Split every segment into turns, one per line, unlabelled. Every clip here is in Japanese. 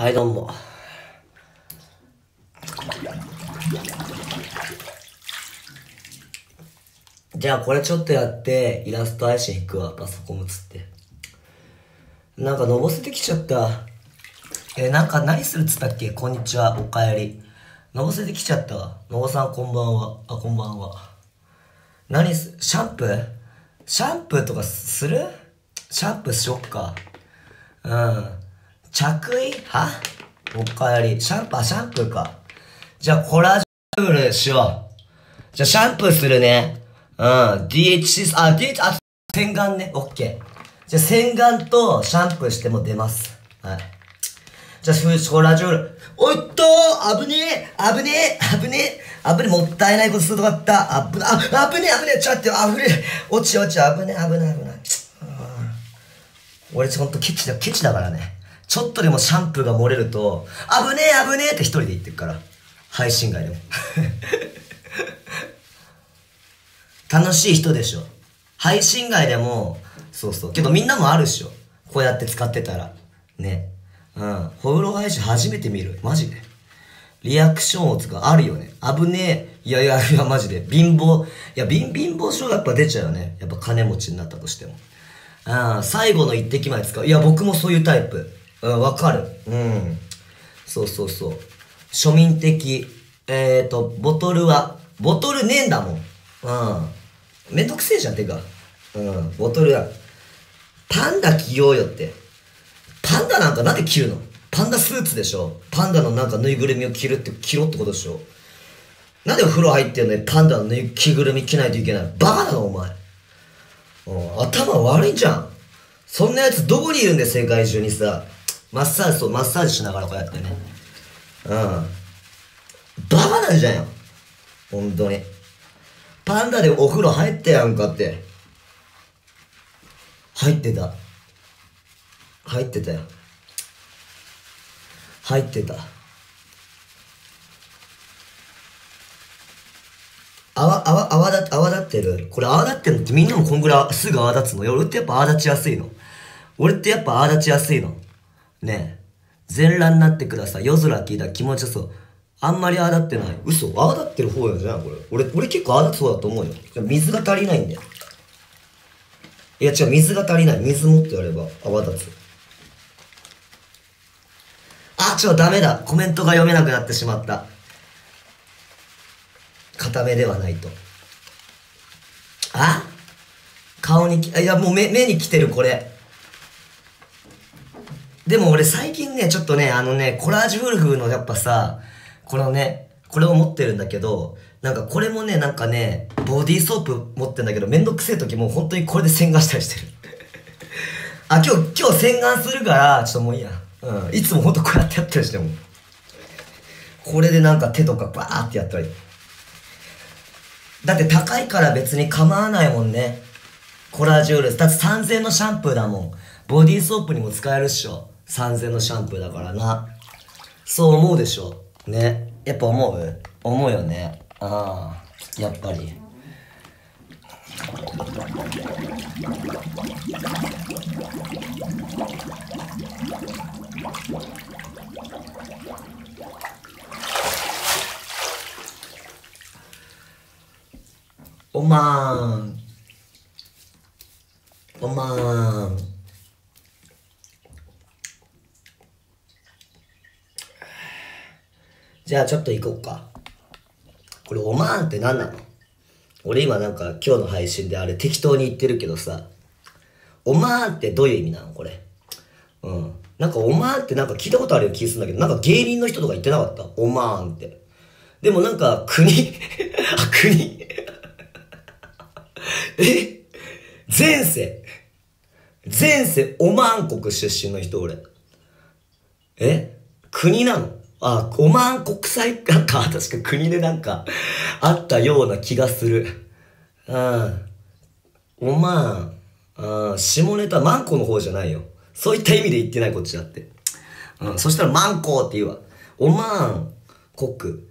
はい、どうも。じゃあこれちょっとやってイラスト配信行くわパソコン映ってなんかのぼせてきちゃったえなんか何するっつったっけこんにちはおかえりのぼせてきちゃったわのぼさんこんばんはあこんばんは何すシャンプーシャンプーとかするシャンプーしよっかうん着衣はおかえり。シャンプー、シャンプーか。じゃあ、コラージュールしよう。じゃあ、シャンプーするね。うん。DHC、あ、DH、あ、洗顔ね。オッケー。じゃあ、洗顔とシャンプーしても出ます。はい。じゃあ、コラージュール。おっと危ねえ危ねえ危ねえ危ねえもったいないことするとかった。あぶねえ危ねえ危ねえちょっとあふれ落ち落ち危ねえ危ねえ危ねえ。俺ほんとケチだ、ケチだからね。ちょっとでもシャンプーが漏れると、危ねえ危ねえって一人で言ってるから。配信外でも。楽しい人でしょ。配信外でも、そうそう。けどみんなもあるっしょ。こうやって使ってたら。ね。うん。ホウロ配信初めて見る。マジで。リアクションを使う。あるよね。危ねえ。いやいやいや、マジで。貧乏。いや、貧乏症がやっぱ出ちゃうよね。やっぱ金持ちになったとしても。うん。最後の一滴まで使う。いや、僕もそういうタイプ。うんわかるうんそうそうそう庶民的えっ、ー、とボトルはボトルねえんだもんうんめんどくせえじゃんてかうんボトルはパンダ着ようよってパンダなんかなんで着るのパンダスーツでしょパンダのなんかぬいぐるみを着るって着ろってことでしょなんでお風呂入ってんのにパンダの着ぐるみ着ないといけないバカだろ、お前、うん、頭悪いじゃんそんなやつどこにいるんだよ世界中にさマッサージそう、マッサージしながらこうやってね。うん。バカなんじゃんよ。本当に。パンダでお風呂入ってやんかって。入ってた。入ってたよ。入ってた。泡、泡、泡だ、泡立ってる。これ泡立ってるのってみんなもこんぐらいすぐ泡立つの。俺ってやっぱ泡立ちやすいの。俺ってやっぱ泡立ちやすいの。ね全裸になってください。夜空聞いたら気持ちよそう。あんまり泡立ってない。嘘泡立ってる方やじゃん、これ。俺、俺結構泡立つ方だと思うよ。水が足りないんだよ。いや違う、水が足りない。水持ってやれば泡立つ。あ、ちょ、ダメだ。コメントが読めなくなってしまった。固めではないと。あ顔に、いや、もう目、目に来てる、これ。でも俺最近ね、ちょっとね、あのね、コラージュウルフのやっぱさ、このね、これを持ってるんだけど、なんかこれもね、なんかね、ボディーソープ持ってんだけど、めんどくせえ時もう本当にこれで洗顔したりしてる。あ、今日、今日洗顔するから、ちょっともういいや。うん。いつもほんとこうやってやったりしても。これでなんか手とかバーってやったいだって高いから別に構わないもんね。コラージュウルフだって3000のシャンプーだもん。ボディーソープにも使えるっしょ。3000のシャンプーだからな。そう思うでしょ。ね。やっぱ思う思うよね。ああ、やっぱり。おまん。おまん。じゃあちょっと行こうか。これオマーンって何なの俺今なんか今日の配信であれ適当に言ってるけどさ、オマーンってどういう意味なのこれ。うん。なんかオマーンってなんか聞いたことあるような気するんだけど、なんか芸人の人とか言ってなかったオマーンって。でもなんか国 あ、国 え前世。前世オマーン国出身の人俺。え国なのあ、オマーン国際か、確か国でなんか、あったような気がする。うん。オマーン、うん、下ネタ、マンコの方じゃないよ。そういった意味で言ってない、こっちだって。うん、そしたらマンコって言うわ。オマーン国、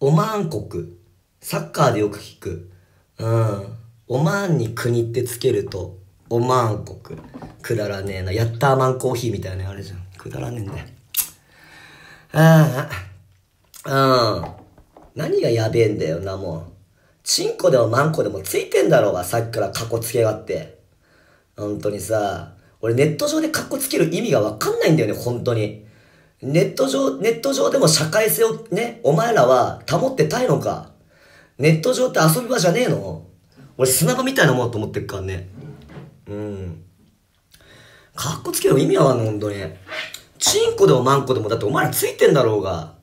オマーン国、サッカーでよく聞く。うん。オマーンに国ってつけると、オマーン国。くだらねえな。ヤッターマンコーヒーみたいなあれじゃん。くだらねえんだよ。ああ、うん。何がやべえんだよな、もう。チンコでもマンコでもついてんだろうが、さっきからカッコつけがって。本当にさ、俺ネット上でカッコつける意味がわかんないんだよね、本当に。ネット上、ネット上でも社会性をね、お前らは保ってたいのか。ネット上って遊び場じゃねえの俺砂場みたいなもんと思ってるからね。うん。カッコつける意味はわかんない、本当に。チンコでもマンコでもだってお前らついてんだろうが。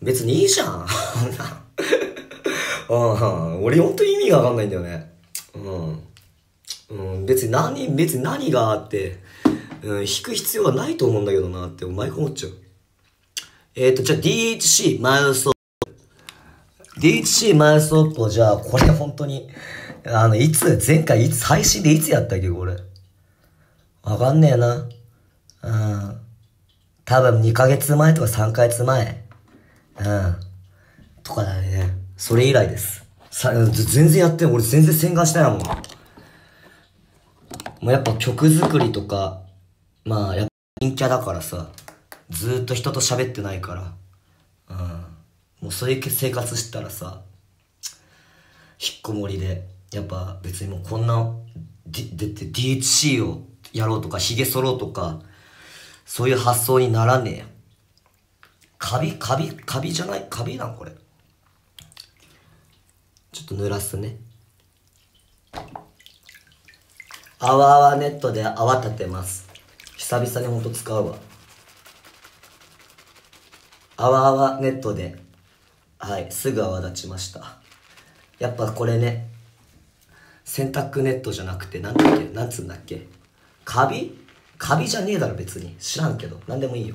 別にいいじゃん。うん、俺ほんと意味がわかんないんだよね。うん。うん、別に何、別に何があって、うん、引く必要はないと思うんだけどなって、い回思っちゃう。えっ、ー、と、じゃあ DHC マイルストップ。DHC マイルストップをじゃあ、これ本当に、あの、いつ、前回いつ、配信でいつやったっけ、これ。わかんねえな。うん。多分2ヶ月前とか3ヶ月前、うん、とかだね。それ以来です。さ全然やってん、俺全然洗顔してないもん。もうやっぱ曲作りとか、まあ、やっぱ陰キャだからさ、ずっと人と喋ってないから、うん。もうそういう生活したらさ、引っこもりで、やっぱ別にもうこんな、で、で、DHC をやろうとか、髭剃ろうとか、そういう発想にならねえよ。カビ、カビ、カビじゃないカビなんこれ。ちょっと濡らすね。あわあわネットで泡立てます。久々にほんと使うわ。あわあわネットで、はい、すぐ泡立ちました。やっぱこれね、洗濯ネットじゃなくて、なんだっけ、なんつうんだっけ、カビカビじゃねえだろ別に知らんけど何でもいいよ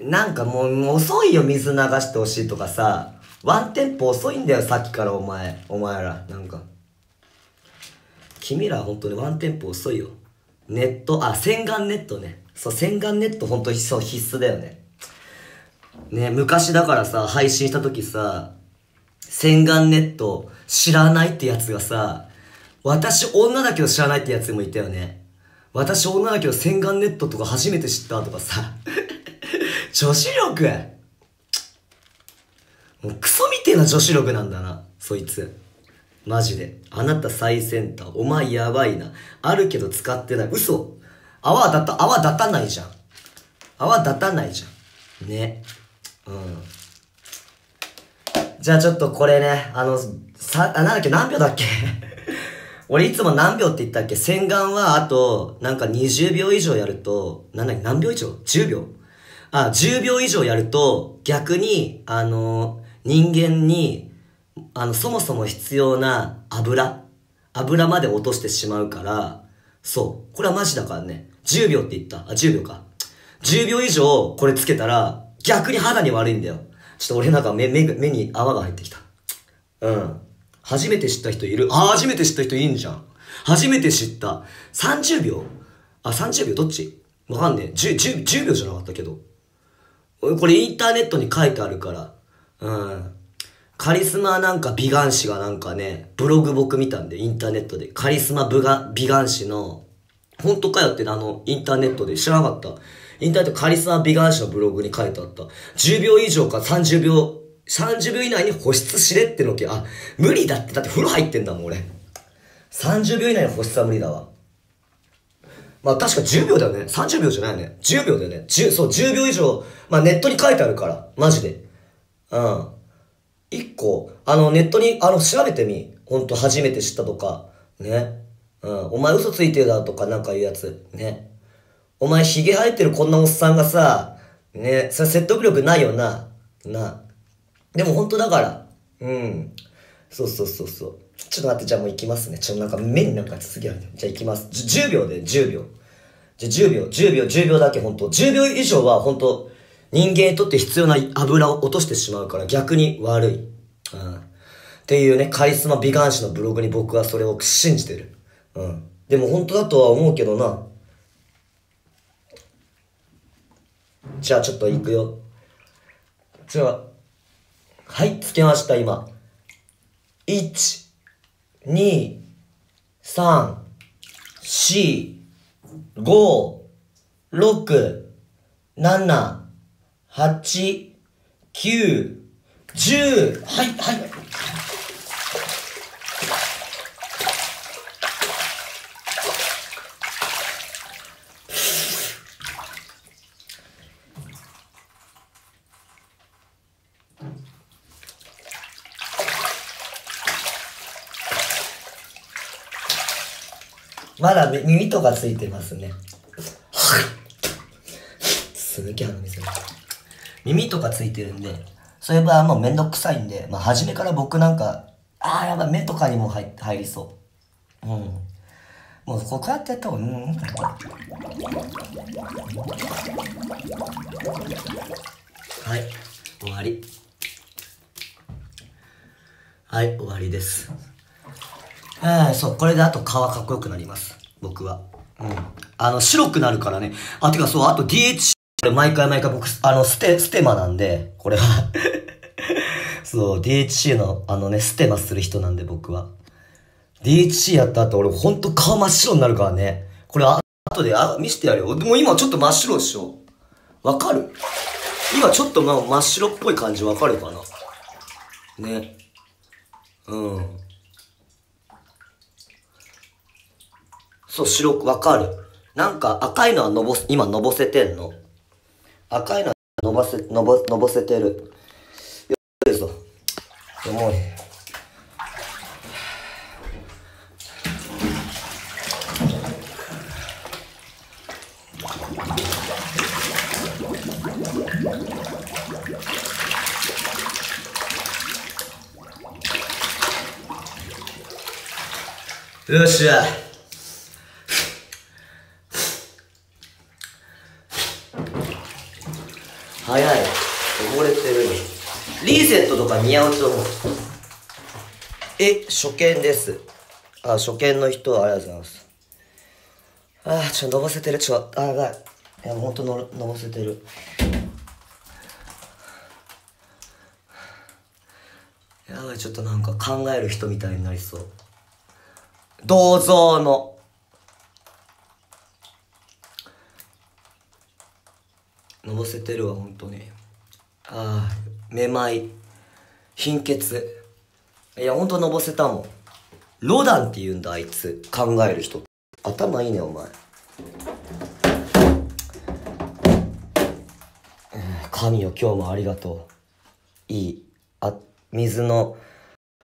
なんかもう遅いよ水流してほしいとかさワンテンポ遅いんだよさっきからお前お前らなんか君ら本当にワンテンポ遅いよネットあ洗顔ネットねそう洗顔ネット本当そう必須だよねね昔だからさ配信した時さ洗顔ネット知らないってやつがさ私女だけど知らないってやつもいたよね。私女だけど洗顔ネットとか初めて知ったとかさ。女子力もうクソみてえな女子力なんだな、そいつ。マジで。あなた最先端。お前やばいな。あるけど使ってない。嘘。泡だた、泡立たないじゃん。泡立たないじゃん。ね。うん。じゃあちょっとこれね、あの、さ、あ、なんだっけ、何秒だっけ俺いつも何秒って言ったっけ洗顔はあと、なんか20秒以上やると、なんだっけ何秒以上 ?10 秒あ、10秒以上やると、逆に、あの、人間に、あの、そもそも必要な油、油まで落としてしまうから、そう。これはマジだからね。10秒って言った。あ、10秒か。10秒以上これつけたら、逆に肌に悪いんだよ。ちょっと俺なんか目、目、目に泡が入ってきた。うん。初めて知った人いるあ、初めて知った人いいんじゃん。初めて知った。30秒あ、30秒どっちわかんねえ。10、10、10秒じゃなかったけど。これインターネットに書いてあるから。うん。カリスマなんか美顔師がなんかね、ブログ僕見たんで、インターネットで。カリスマ美顔師の、本当かよってあの、インターネットで知らなかった。インターネットカリスマ美顔師のブログに書いてあった。10秒以上か30秒30秒以内に保湿しれってのけ、あ、無理だって。だって風呂入ってんだもん、俺。30秒以内の保湿は無理だわ。まあ確か10秒だよね。30秒じゃないよね。10秒だよね。10、そう、10秒以上。まあネットに書いてあるから。マジで。うん。一個、あの、ネットに、あの、調べてみ。ほんと、初めて知ったとか。ね。うん。お前嘘ついてるだとかなんか言うやつ。ね。お前ヒゲ生えてるこんなおっさんがさ、ね、それ説得力ないよな。な。でも本当だから、うん。そうそうそうそう。ちょっと待って、じゃあもう行きますね。ちょっとなんか目になんか続きあるじゃあ行きます。10秒で、10秒。じゃあ10秒、10秒、10秒だけ本当10秒以上は本当人間にとって必要な油を落としてしまうから逆に悪い。うん。っていうね、カリスマ美顔師のブログに僕はそれを信じてる。うん。でも本当だとは思うけどな。じゃあちょっと行くよ。じゃあ。はい、つけました、今。1、2、3、4、5、6、7、8、9、10。はい、はい。まだ耳とかついてますね。水。耳とかついてるんで、そういえばもうめんどくさいんで、まあ初めから僕なんか、ああ、やばい、目とかにも入入りそう。うん。もうこうやってやった方が、うん。はい、終わり。はい、終わりです。えー、そう、これであと皮かっこよくなります。僕は。うん。あの、白くなるからね。あ、てかそう、あと DH、毎回毎回僕、あの、ステ、ステマなんで、これは そう、DHC の、あのね、ステマする人なんで僕は。DHC やった後、俺ほんと顔真っ白になるからね。これ、あ、後で、あ、見してやるよ。でも今ちょっと真っ白でしょ。わかる今ちょっとま真っ白っぽい感じわかるかなね。うん。そう、白く、わかる。なんか赤いのはのぼ、今のぼせてんの。赤いのはのばせ、のぼ、のぼせてる。よいぞ。い。よっしゃ。早い汚れてるリーゼットとか似合うと思うえ初見ですあ初見の人ありがとうございますあーちょっと伸ばせてるちょっとあやばいいやほんとの伸ばせてるやばいちょっとなんか考える人みたいになりそう銅像ののぼせてるわ本当にああめまい貧血いやほんとのぼせたもんロダンって言うんだあいつ考える人頭いいねお前神よ今日もありがとういいあ水の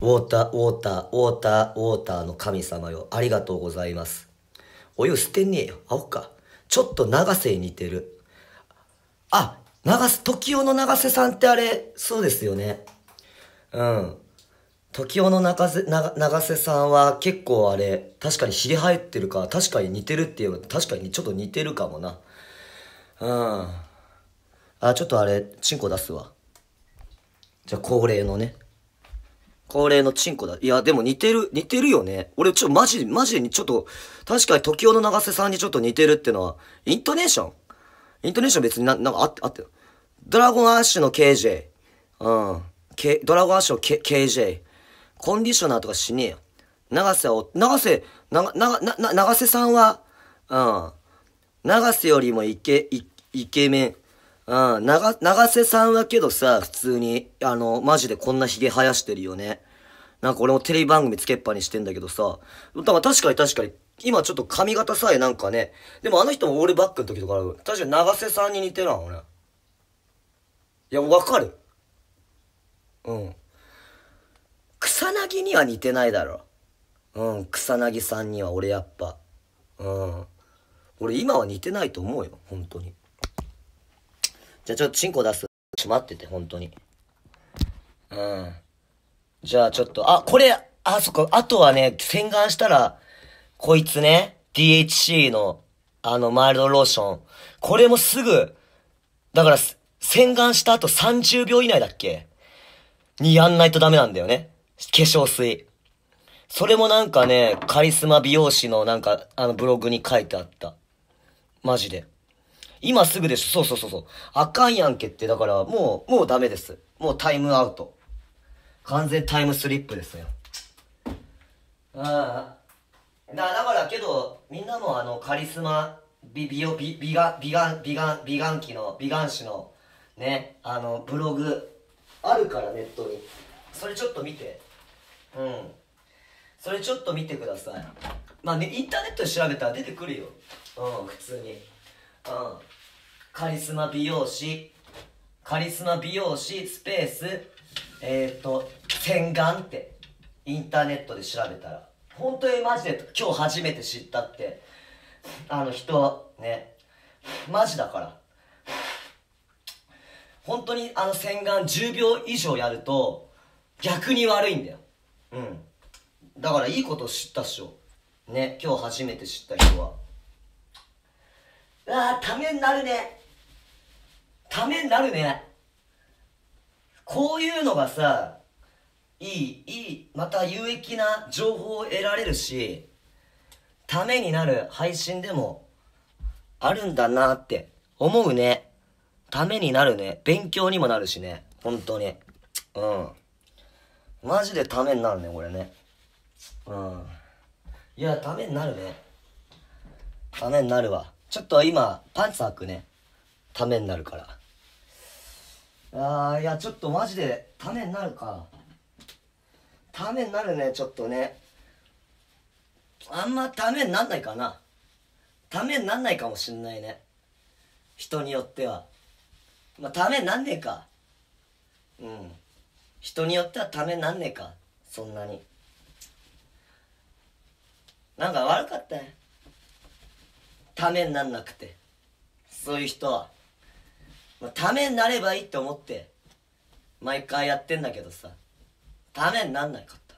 ウォーターウォーターウォーターウォーターの神様よありがとうございますお湯捨てねえよあおっかちょっと長瀬に似てるあ、長瀬、時代の長瀬さんってあれ、そうですよね。うん。時代の長瀬長瀬さんは結構あれ、確かに知り入ってるか、確かに似てるっていう、確かにちょっと似てるかもな。うん。あ、ちょっとあれ、チンコ出すわ。じゃあ恒例のね。恒例のチンコだ。いや、でも似てる、似てるよね。俺、ちょ、マジ、マジにちょっと、確かに時代の長瀬さんにちょっと似てるってのは、イントネーションイントネーション別にな、なんかあって、あって、ドラゴンアッシュの KJ。うん。K、ドラゴンアッシュの、K、KJ。コンディショナーとかしねえよ。長瀬を、長瀬、な、な、な、な、長瀬さんは、うん。長瀬よりもイケ、イイケメン。うん。長、長瀬さんはけどさ、普通に、あの、マジでこんな髭生やしてるよね。なんか俺もテレビ番組つけっぱにしてんだけどさ、確かに確かに今ちょっと髪型さえなんかね、でもあの人も俺バックの時とかある。確かに長瀬さんに似てるな、俺。いや、わかる。うん。草薙には似てないだろ。うん、草薙さんには俺やっぱ。うん。俺今は似てないと思うよ、本当に。じゃあちょっとチンコ出す。ちまってて、本当に。うん。じゃあちょっと、あ、これ、あ、そっか、あとはね、洗顔したら、こいつね、DHC の、あの、マイルドローション。これもすぐ、だから、洗顔した後30秒以内だっけにやんないとダメなんだよね。化粧水。それもなんかね、カリスマ美容師のなんか、あのブログに書いてあった。マジで。今すぐでしょ。そうそうそうそう。あかんやんけって、だからもう、もうダメです。もうタイムアウト。完全タイムスリップですよ。ああ。だだからけどみんなもあのカリスマ美美美美が美が美が美顔器の美顔師のねあのブログあるからネットにそれちょっと見てうんそれちょっと見てくださいまあねインターネットで調べたら出てくるようん普通にうんカリスマ美容師カリスマ美容師スペースえっ、ー、と洗顔ってインターネットで調べたら本当にマジで今日初めて知ったってあの人はねマジだから本当にあの洗顔10秒以上やると逆に悪いんだようんだからいいこと知ったっしょね今日初めて知った人はうわためになるねためになるねこういうのがさいいいいまた有益な情報を得られるしためになる配信でもあるんだなって思うねためになるね勉強にもなるしね本当にうんマジでためになるねこれねうんいやためになるねためになるわちょっと今パンツ履くねためになるからあーいやちょっとマジでためになるかためになるねちょっとねあんまためになんないかなためになんないかもしんないね人によってはまあためになんねえかうん人によってはためになんねえかそんなになんか悪かったねためになんなくてそういう人は、まあ、ためになればいいって思って毎回やってんだけどさダメになんないかった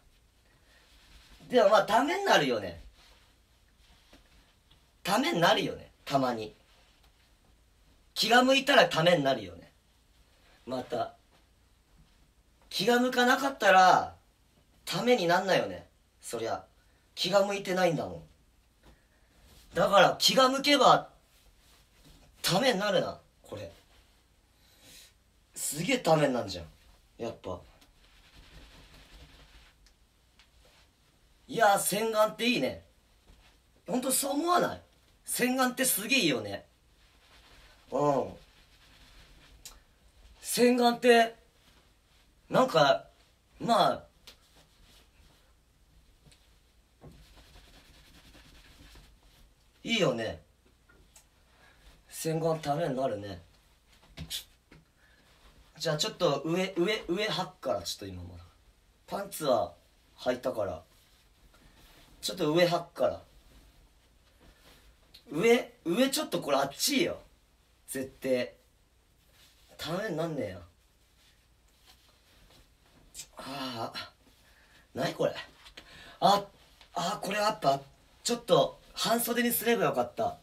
でもまあダメになるよねダメになるよねたまに気が向いたらためになるよねまた気が向かなかったらためになんないよねそりゃ気が向いてないんだもんだから気が向けばためになるなこれすげえためになんじゃんやっぱ。いや洗顔っていいね本当そう思わない洗顔ってすげえいいよねうん洗顔ってなんかまあいいよね洗顔ためになるねじゃあちょっと上上上履くからちょっと今まだパンツは履いたからちょっと上履くから上上ちょっとこれあっちいよ絶対ためになんねえよああないこれああこれやっぱちょっと半袖にすればよかった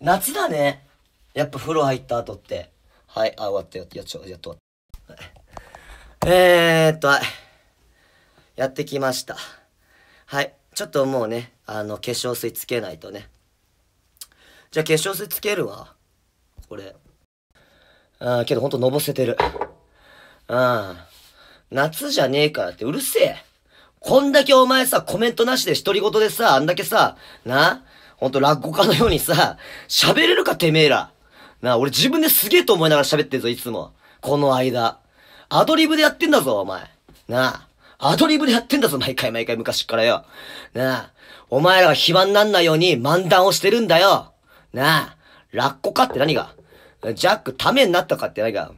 夏だねやっぱ風呂入った後ってはいあ終わったやっやっちょやっと終わったえーっとはいやってきましたはいちょっともうね、あの、化粧水つけないとね。じゃあ化粧水つけるわ。これ。ああ、けどほんとのぼせてる。ああ。夏じゃねえからってうるせえ。こんだけお前さ、コメントなしで独り言でさ、あんだけさ、な、ほんと落語家のようにさ、喋れるかてめえら。な、俺自分ですげえと思いながら喋ってるぞ、いつも。この間。アドリブでやってんだぞ、お前。なあ。アドリブでやってんだぞ、毎回毎回昔からよ。なあ、お前らが暇になんないように漫談をしてるんだよ。なあ、ラッコかって何がジャックためになったかって何が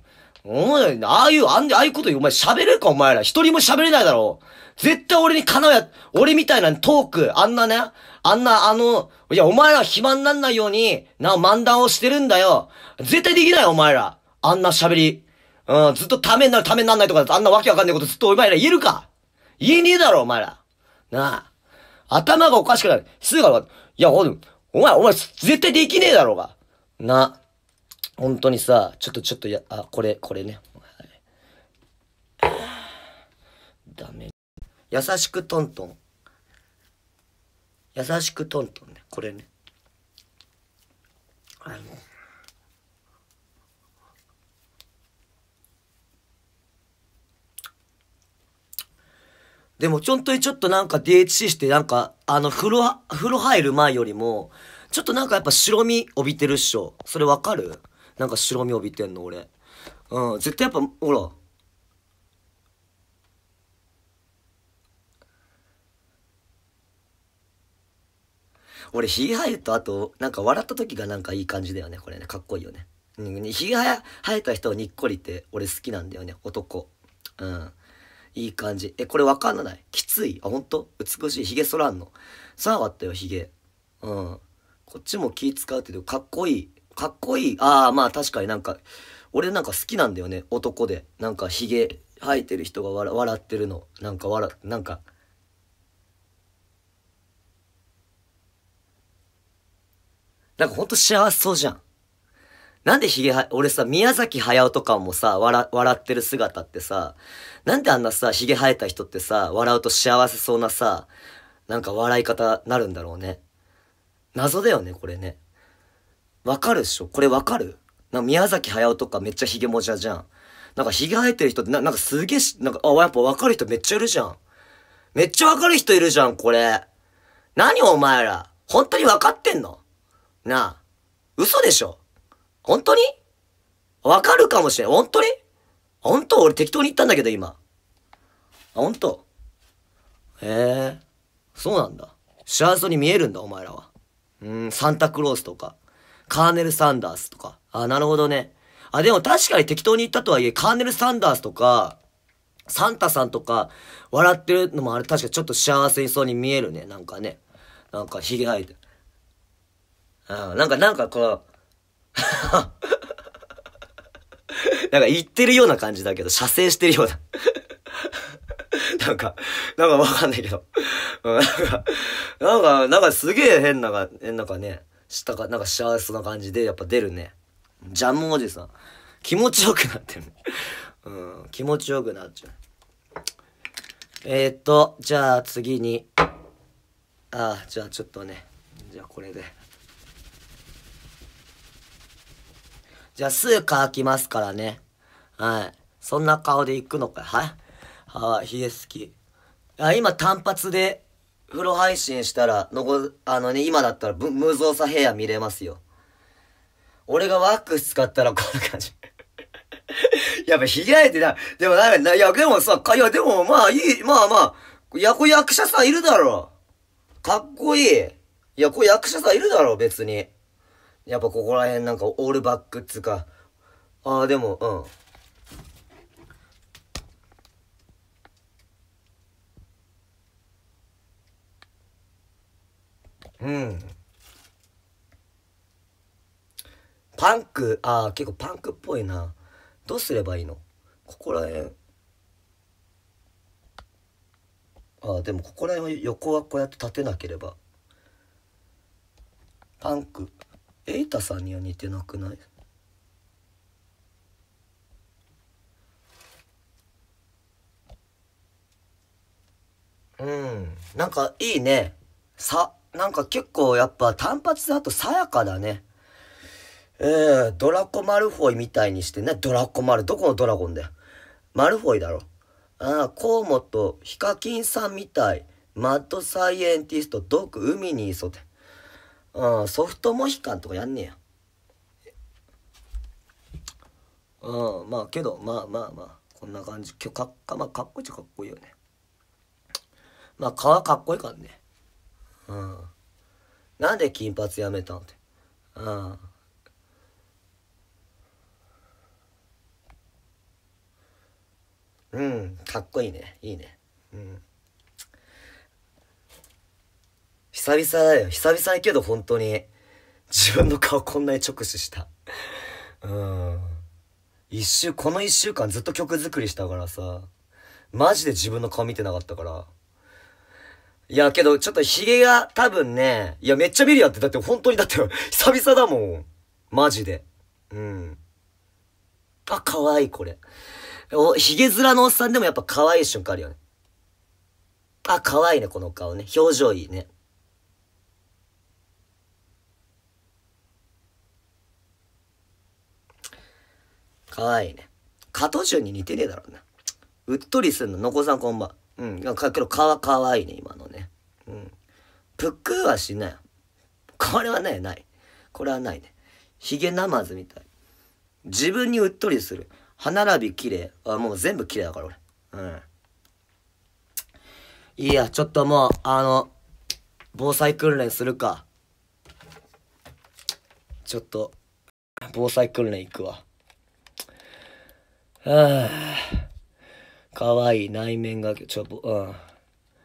お前、ああいう、あんで、ああいうこと言う、お前喋れるかお前ら。一人も喋れないだろう。絶対俺に叶うや、俺みたいなトーク、あんなね、あんな、あの、いや、お前ら暇になんないように、な、漫談をしてるんだよ。絶対できないよ、お前ら。あんな喋り。うん、ずっとためになる、ためになんないとか、あんなわけわかんないことずっとお前ら言えるか言えねえだろ、お前ら。なあ。頭がおかしくなる。すぐが、いや、ほお前、お前、絶対できねえだろうが。な。本当にさ、ちょっとちょっとや、あ、これ、これね。ダメ。優しくトントン。優しくトントンね。これね。あの、でも、ちょっとちょっとなんか DHC して、なんか、あの、風呂、風呂入る前よりも、ちょっとなんかやっぱ白み帯びてるっしょ。それわかるなんか白み帯びてんの、俺。うん、絶対やっぱ、ほら。俺、ひげ生えあと、なんか笑った時がなんかいい感じだよね、これね。かっこいいよね。ひげ生えた人はにっこりって、俺好きなんだよね、男。うん。いい感じ。え、これわかんない。きつい。あ、ほんと美しい。ヒゲそらんの。さあ、わったよ、ヒゲ。うん。こっちも気使うけど、かっこいい。かっこいい。ああ、まあ確かになんか、俺なんか好きなんだよね、男で。なんかヒゲ生えてる人が笑ってるの。なんか笑、なんか、なんかほんと幸せそうじゃん。なんでヒゲは、俺さ、宮崎駿とかもさ、笑、笑ってる姿ってさ、なんであんなさ、ヒゲ生えた人ってさ、笑うと幸せそうなさ、なんか笑い方なるんだろうね。謎だよね、これね。わかるっしょこれわかるなんか宮崎駿とかめっちゃヒゲもじゃじゃん。なんかヒゲ生えてる人ってな、なんかすげえし、なんか、あ、やっぱわかる人めっちゃいるじゃん。めっちゃわかる人いるじゃん、これ。何お前ら。本当にわかってんのなあ。嘘でしょ本当にわかるかもしれん。本当に本当俺適当に言ったんだけど、今。あ、本当へえ、そうなんだ。幸せに見えるんだ、お前らは。うん、サンタクロースとか、カーネル・サンダースとか。あ、なるほどね。あ、でも確かに適当に言ったとはいえ、カーネル・サンダースとか、サンタさんとか、笑ってるのもあれ確かちょっと幸せにそうに見えるね。なんかね。なんか、ひげ生えて。うん、なんか、なんかこう、なんか言ってるような感じだけど、射精してるような なんか、なんかわかんないけど。なんか、なんか、なんかすげえ変な変なかね、したか、なんか幸せな感じでやっぱ出るね。ジャムおじさん。気持ちよくなってるね。うん、気持ちよくなっちゃう。えー、っと、じゃあ次に。ああ、じゃあちょっとね。じゃあこれで。じゃあ、スーカーきますからね。はい。そんな顔で行くのか。はい。はぁ、ヒゲ好き。あ、今単発で、風呂配信したら、のご、あのね、今だったら、無造作部屋見れますよ。俺がワックス使ったらこんな感じ。やっぱ、ひげ生えてな、でもなんか、いや、でもさ、いや、でも、まあ、いい、まあまあ、や、こ役者さんいるだろ。かっこいい。いや、こ役者さんいるだろ、別に。やっぱここら辺なんかオールバックっつうか、ああ、でも、うん。うん。パンク、ああ、結構パンクっぽいな。どうすればいいのここら辺。ああ、でもここら辺は横はこうやって立てなければ。パンク。瑛太さんには似てなくないうんなんかいいねさなんか結構やっぱ単発だとさやかだねえー、ドラコマルフォイみたいにしてねドラコマルどこのドラゴンだよマルフォイだろああ河本ヒカキンさんみたいマッドサイエンティストドク海にいそうてうん、ソフトモヒカンとかやんねや。うん、まあけど、まあまあまあ、こんな感じ。今日かっか、まあかっこいいっちゃかっこいいよね。まあ顔かっこいいからね。うん。なんで金髪やめたのって。うん。うん、かっこいいね。いいね。うん。久々だよ。久々やけど本当に。自分の顔こんなに直視した。うん。一週、この一週間ずっと曲作りしたからさ。マジで自分の顔見てなかったから。いや、けど、ちょっとヒゲが多分ね、いや、めっちゃ見るやって、だって本当に、だって久々だもん。マジで。うん。あ、可愛いこれ。お、ヒゲ面のおっさんでもやっぱ可愛い瞬間あるよね。あ、可愛いね、この顔ね。表情いいね。かわいいね。加藤潤に似てねえだろうな。うっとりすんの、のこさんこんばん。うん。か、けど、かわ、かわいいね、今のね。うん。ぷっくーはしない。これはね、ない。これはないね。ヒゲナマズみたい。自分にうっとりする。歯並び綺麗。あ、もう全部綺麗だから俺。うん。いいや、ちょっともう、あの、防災訓練するか。ちょっと、防災訓練行くわ。ああ、かわいい内面が、ちょ、うん。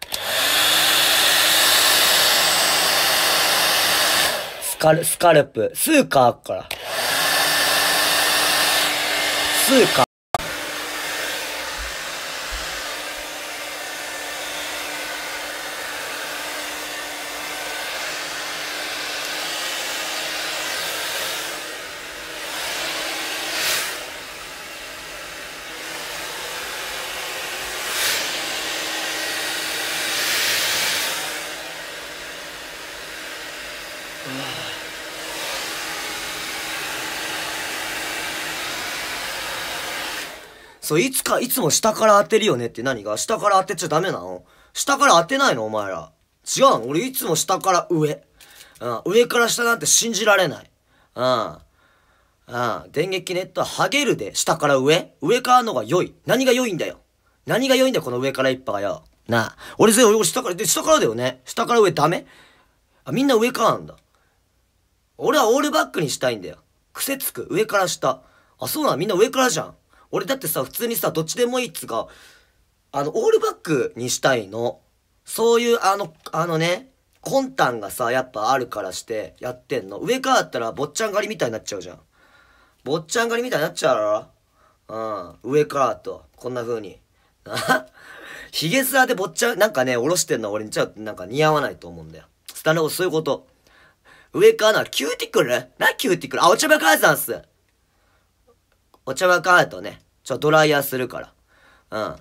スカル、スカルプ、スーカーから。スーカー。そう、いつか、いつも下から当てるよねって何が下から当てちゃダメなの下から当てないのお前ら。違うの俺いつも下から上。うん、上から下なんて信じられない。うん。うん。電撃ネットはハゲるで、下から上上からのが良い。何が良いんだよ。何が良いんだよ、この上から一波がよ。なあ。俺全部下から、で、下からだよね。下から上ダメあ、みんな上からなんだ。俺はオールバックにしたいんだよ。癖つく。上から下。あ、そうなのみんな上からじゃん。俺だってさ、普通にさ、どっちでもいいっつうか、あの、オールバックにしたいの。そういう、あの、あのね、魂胆がさ、やっぱあるからしてやってんの。上からだったら、坊ちゃん狩りみたいになっちゃうじゃん。坊ちゃん狩りみたいになっちゃうろうん。上からと、こんな風に。ヒゲすらで坊ちゃん、なんかね、おろしてんの俺にちゃう、なんか似合わないと思うんだよ。スタンダドそういうこと。上からな、キューティクルな、キューティクルあ、お茶目母さんっす。お茶は買うとね、ちょ、ドライヤーするから。うん。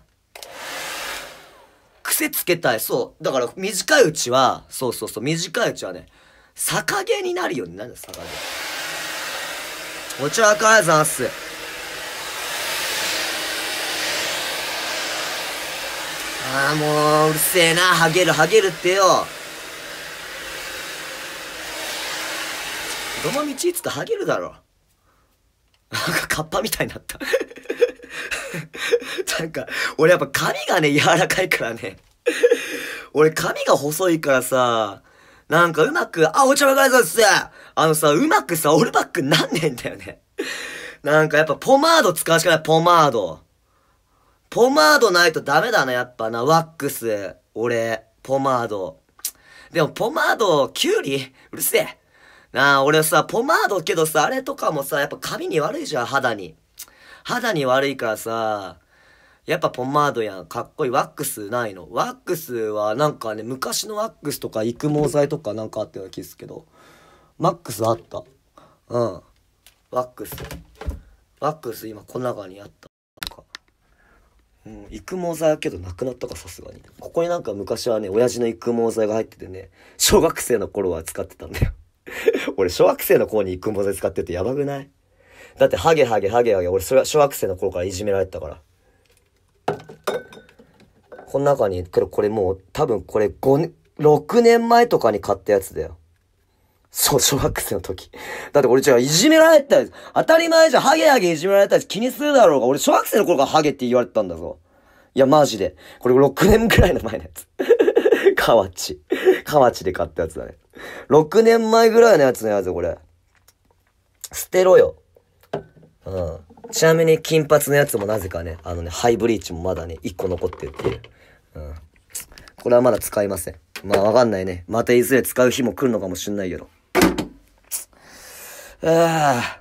癖つけたい。そう。だから、短いうちは、そうそうそう、短いうちはね、逆毛になるようになるんだ、逆毛。お茶わかるざんす。ああ、もう、うるせえな。ハゲる、ハゲるってよ。どの道いつかハゲるだろ。なんかカッパみたいになった なんか、俺やっぱ髪がね、柔らかいからね俺髪が細いからさ、なんかうまく、あ、お茶わかりそうっすあのさ、うまくさ、オールバックなんねえんだよねなんかやっぱポマード使うしかない、ポマード。ポマードないとダメだな、やっぱな。ワックス、俺、ポマード。でも、ポマード、キュウリうるせえ。なあ、俺さ、ポマードけどさ、あれとかもさ、やっぱ髪に悪いじゃん、肌に。肌に悪いからさ、やっぱポマードやん。かっこいい。ワックスないの。ワックスはなんかね、昔のワックスとか育毛剤とかなんかあったような気すけど。マックスあった。うん。ワックス。ワックス今この中にあった。うん、育毛剤けどなくなったかさすがにここになんか昔はね親父の育毛剤が入っててね小学生の頃は使ってたんだよ 俺、小学生の頃に育毛剤使っててやばくないだって、ハゲハゲハゲハゲ、俺、それは小学生の頃からいじめられてたから。この中に、けどこれもう、多分これ5年、6年前とかに買ったやつだよ。そう、小学生の時。だって俺ゃあいじめられてたやつ。当たり前じゃん、ハゲハゲいじめられたやつ気にするだろうが。俺、小学生の頃からハゲって言われてたんだぞ。いや、マジで。これ6年くらいの前のやつ。河内。河内で買ったやつだね。6年前ぐらいのやつのやつ、これ。捨てろよ。うん。ちなみに金髪のやつもなぜかね、あのね、ハイブリーチもまだね、1個残ってるっていう。うん。これはまだ使いません。まあわかんないね。またいずれ使う日も来るのかもしんないけど。ああ。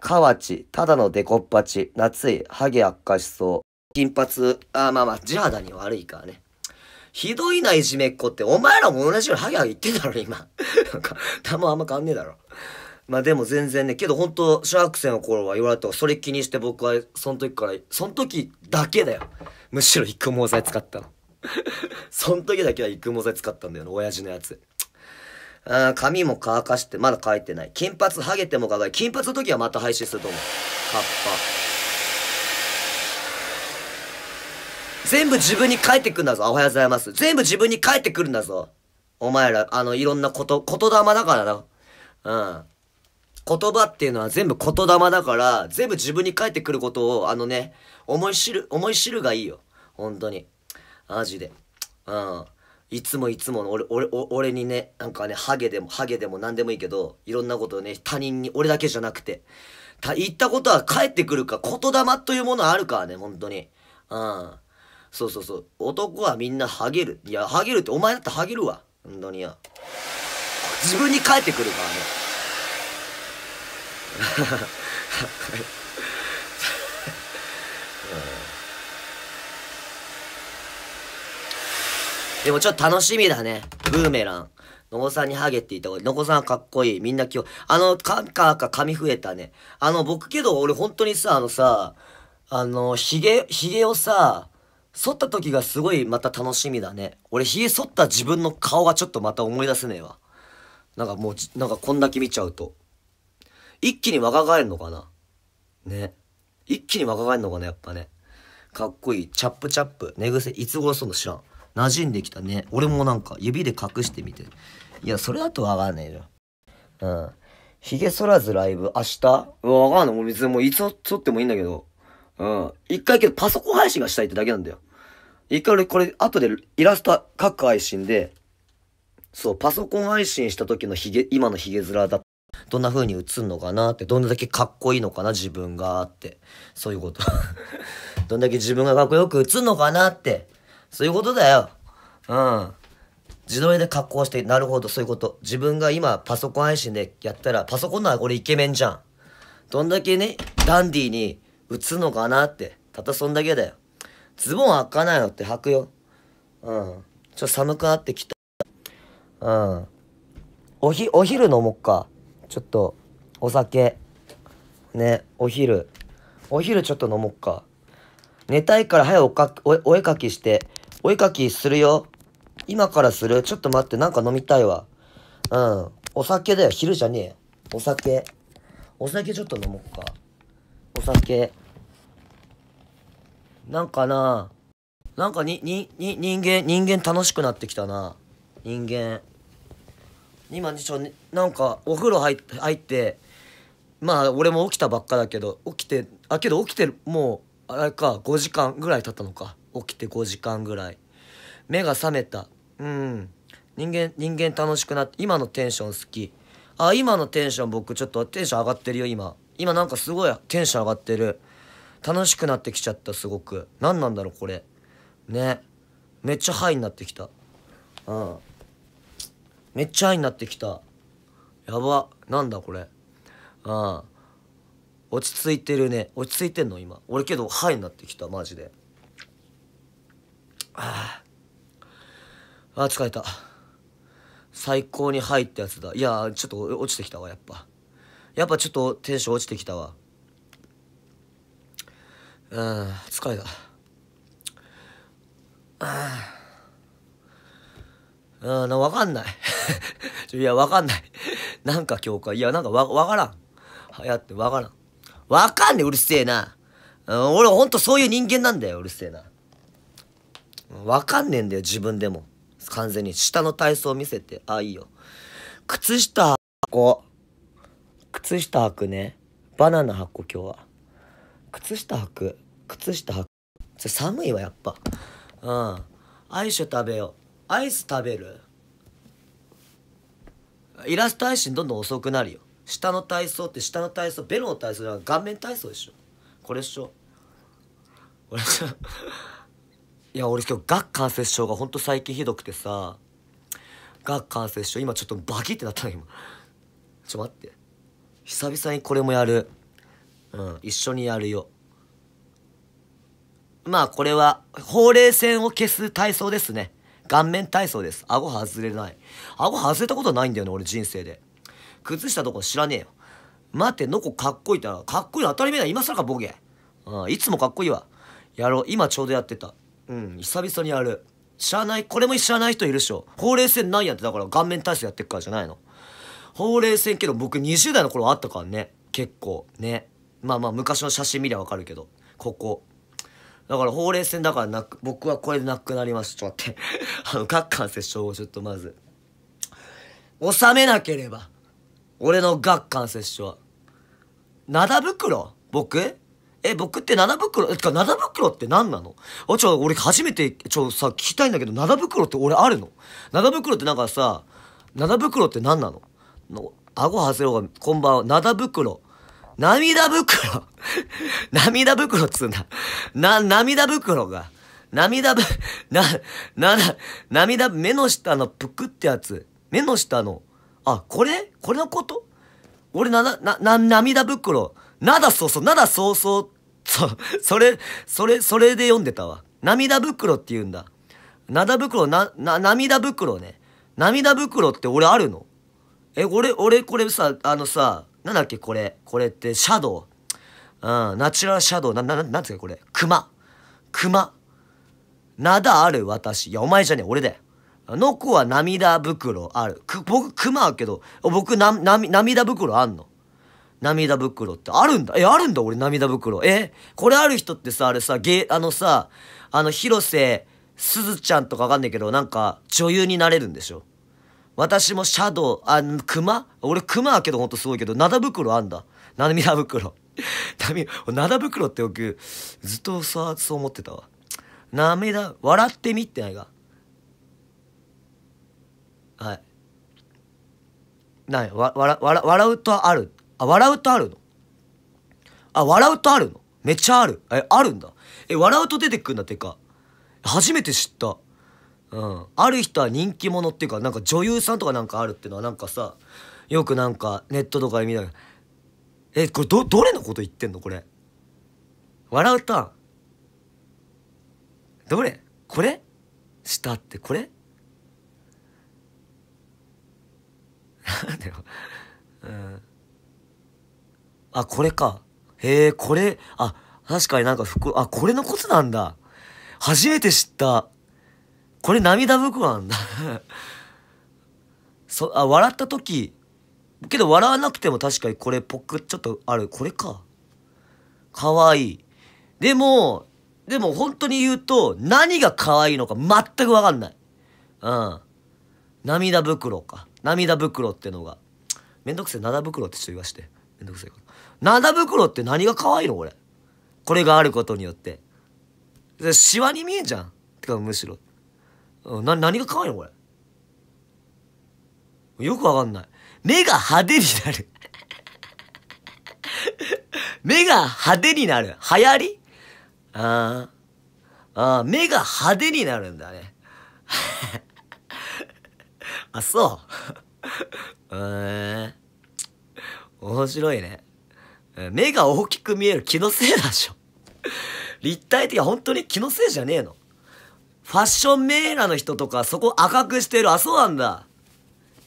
河内、ただのデコッパチ、夏い、ハゲ悪化しそう。金髪、あまあまあ、地肌に悪いからね。ひどいないじめっ子って、お前らも同じようにハゲハゲ言ってんだろ、今。なんか、弾あんま変わんねえだろ。まあでも全然ね、けど本当小学生の頃は言われたそれ気にして僕は、その時から、その時だけだよ。むしろ育毛剤使ったの。その時だけは育毛剤使ったんだよね、親父のやつ。あ髪も乾かして、まだ乾いてない。金髪ハゲても乾い。金髪の時はまた廃止すると思う。カッパ。全部自分に返ってくんだぞ。おはようございます。全部自分に返ってくるんだぞ。お前ら、あの、いろんなこと、言霊だからな。うん。言葉っていうのは全部言霊だから、全部自分に返ってくることを、あのね、思い知る、思い知るがいいよ。本当に。マジで。うん。いつもいつもの俺、俺、俺にね、なんかね、ハゲでも、ハゲでも何でもいいけど、いろんなことをね、他人に、俺だけじゃなくて、た、言ったことは返ってくるか、言霊というものあるからね、本当に。うん。そうそうそう。男はみんなハゲる。いや、ハゲるって、お前だってハゲるわ。本当にや。自分に返ってくるからね。でもちょっと楽しみだね。ブーメラン。のこさんにハゲって言った方がいい。のこさんかっこいい。みんな今日、あの、か、か、か、髪増えたね。あの、僕けど、俺本当にさ、あのさ、あの、ひげ、ひげをさ、剃った時がすごいまた楽しみだね。俺、髭剃った自分の顔がちょっとまた思い出せねえわ。なんかもう、なんかこんだけ見ちゃうと。一気に若返るのかなね。一気に若返るのかなやっぱね。かっこいい。チャップチャップ。寝癖。いつ頃その知らん。馴染んできたね。俺もなんか指で隠してみて。いや、それだとわかんねえん。うん。髭剃らずライブ。明日わ、わかんない。もう別にもういつ剃ってもいいんだけど。うん。一回けどパソコン配信がしたいってだけなんだよ。一回俺これ後でイラスト書く配信で、そう、パソコン配信した時のヒゲ、今のヒゲ面だどんな風に映んのかなって、どんだけかっこいいのかな、自分がって。そういうこと。どんだけ自分がかっこよく映んのかなって。そういうことだよ。うん。自撮りで加工して、なるほど、そういうこと。自分が今、パソコン配信でやったら、パソコンのは俺イケメンじゃん。どんだけね、ダンディーに打つのかなって。たったそんだけだよ。ズボン開かないのって履くよ。うん。ちょっと寒くなってきた。うん。おひ、お昼飲もっか。ちょっと、お酒。ね、お昼。お昼ちょっと飲もっか。寝たいから早おかお、お絵かきして。お絵かきするよ。今からするちょっと待って、なんか飲みたいわ。うん。お酒だよ。昼じゃねえよ。お酒。お酒ちょっと飲もっか。お酒。なんかな、なんかに、に、に、人間、人間楽しくなってきたな。人間。今、ちょ、なんか、お風呂入って、入って、まあ、俺も起きたばっかだけど、起きて、あ、けど起きてる、もう、あれか、5時間ぐらい経ったのか。起きて5時間ぐらい。目が覚めた。うん。人間、人間楽しくなって、今のテンション好き。あ、今のテンション僕ちょっとテンション上がってるよ、今。今なんかすごいテンション上がってる。楽しくなってきちゃったすごく何なんだろうこれねめっちゃハイになってきたうんめっちゃハイになってきたやばなんだこれうん落ち着いてるね落ち着いてんの今俺けどハイになってきたマジで ああ疲れた最高にハイってやつだいやちょっと落ちてきたわやっぱやっぱちょっとテンション落ちてきたわうん、疲れた。うん、わかんない いや、わかんないなんか今日か。いや、なんかわ、わからん。はやって、わからん。わかんねえ、うるせえな。うん、俺ほんとそういう人間なんだよ、うるせえな。わかんねえんだよ、自分でも。完全に。下の体操見せて。あ、いいよ。靴下箱。靴下履くね。バナナ箱、今日は。靴下履く。靴下履く寒いわやっぱうんアイス食べようアイス食べるイラスト配信どんどん遅くなるよ下の体操って下の体操ベロの体操じゃ顔面体操でしょこれっしょ俺 いや俺今日顎関節症がほんと最近ひどくてさ顎関節症今ちょっとバキってなったの今ちょっと待って久々にこれもやるうん一緒にやるよまあこれは、ほうれい線を消す体操ですね。顔面体操です。顎外れない。顎外れたことないんだよね、俺人生で。靴下とこ知らねえよ。待って、ノコかっこいいたら、かっこいい当たり前だ。今更かボケ。うん、いつもかっこいいわ。やろう。今ちょうどやってた。うん、久々にやる。知らない、これも知らない人いるでしょ。ほうれい線ないやって、だから顔面体操やってっからじゃないの。ほうれい線けど僕20代の頃あったからね。結構。ね。まあまあ昔の写真見りゃわかるけど。ここ。だからほうれい線だからなく、僕はこれでなくなります。ちょっと待って。あの、顎関節症をちょっとまず。収めなければ。俺の顎関節症は。ダ袋僕え、僕ってダ袋、え、てか袋って何なのあ、ちょ、俺初めて、ちょ、さ、聞きたいんだけど、ダ袋って俺あるのダ袋ってなんかさ、ダ袋って何なのの顎外せろが、こんばんは、ダ袋。涙袋 涙袋っつうんだ。な、涙袋が。涙ぶ、な、な、な、涙、目の下のぷくってやつ。目の下の。あ、これこれのこと俺な、な、な、涙袋。なだそうそう、なだそうそう。そ、それ、それ、それで読んでたわ。涙袋って言うんだ。なだ袋、な、な、涙袋ね。涙袋って俺あるのえ、俺、俺これさ、あのさ、なんだっけこれ。これってシャドウ。うん、ナチュラルシャドウ。な、な、なんつうかこれ。熊。熊。だある私。いや、お前じゃねえ、俺だよ。の子は涙袋ある。く、僕、熊あけど、僕、な、な、涙袋あんの。涙袋ってあるんだ。え、あるんだ、俺、涙袋。え、これある人ってさ、あれさ、ゲあのさ、あの、広瀬すずちゃんとかわかんないけど、なんか、女優になれるんでしょ私もシャドウ、あ、熊俺熊やけどほんとすごいけど、ダ袋あんだ。涙袋。ダ 袋って僕、ずっとさ、そう思ってたわ。涙、笑ってみってないが。はい。ない、わ、わら、わら、笑うとある。あ、笑うとあるのあ、笑うとあるのめっちゃある。え、あるんだ。え、笑うと出てくんだってか。初めて知った。うん。ある人は人気者っていうか、なんか女優さんとかなんかあるっていうのはなんかさ、よくなんかネットとかで見たら、え、これど、どれのこと言ってんのこれ。笑うたんどれこれ下ってこれなだよ。うん。あ、これか。へえ、これ、あ、確かになんか服、あ、これのことなんだ。初めて知った。これ涙袋なんだ そあ笑った時けど笑わなくても確かにこれポックちょっとあるこれかかわいいでもでも本当に言うと何が可愛いのか全くわかんないうん涙袋か涙袋ってのがめんどくせえ涙袋ってちょっと言わしてめんどくせえから袋って何が可愛いのこれこれがあることによってシワに見えんじゃんてかむしろうな、何が可愛いのこれ。よくわかんない。目が派手になる 目が派手になる。流行りああ。ああ、目が派手になるんだね。あ、そう。え ー、面白いね。目が大きく見える気のせいだしょ。立体的は本当に気のせいじゃねえの。ファッションメーラーの人とかそこ赤くしてる。あ、そうなんだ。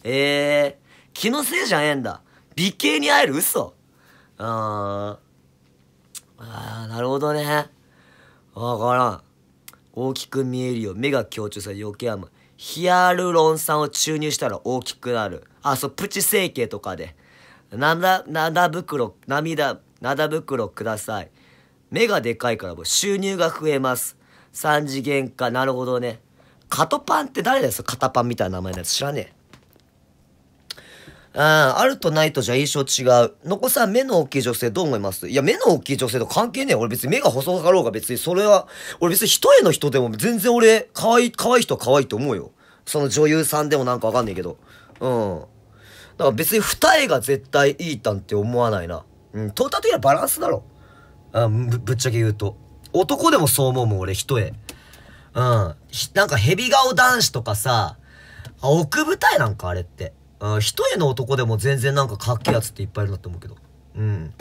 ええー、気のせいじゃねえんだ。美形に会える嘘。あー。あー、なるほどね。わからん。大きく見えるよ。目が強調され余計甘い。ヒアルロン酸を注入したら大きくなる。あ、そう、プチ整形とかで。なだ、なだ袋、涙、なだ袋ください。目がでかいから収入が増えます。三次元か。なるほどね。カトパンって誰ですカタパンみたいな名前のやつ知らねえ。うん、あるとないとじゃ印象違う。のこさん、目の大きい女性どう思いますいや、目の大きい女性と関係ねえ。俺別に目が細かろうが別にそれは、俺別に一重の人でも全然俺、可愛い、可愛い人は可愛いと思うよ。その女優さんでもなんかわかんねえけど。うん。だから別に二重が絶対いいたんって思わないな。うん、トータル的なバランスだろ。あぶぶっちゃけ言うと。男でもそう思うもん、俺、一重。うん。なんか、蛇顔男子とかさ、奥舞台なんか、あれって。うん、一重の男でも全然なんかかっけえやつっていっぱいいるなって思うけど。うん。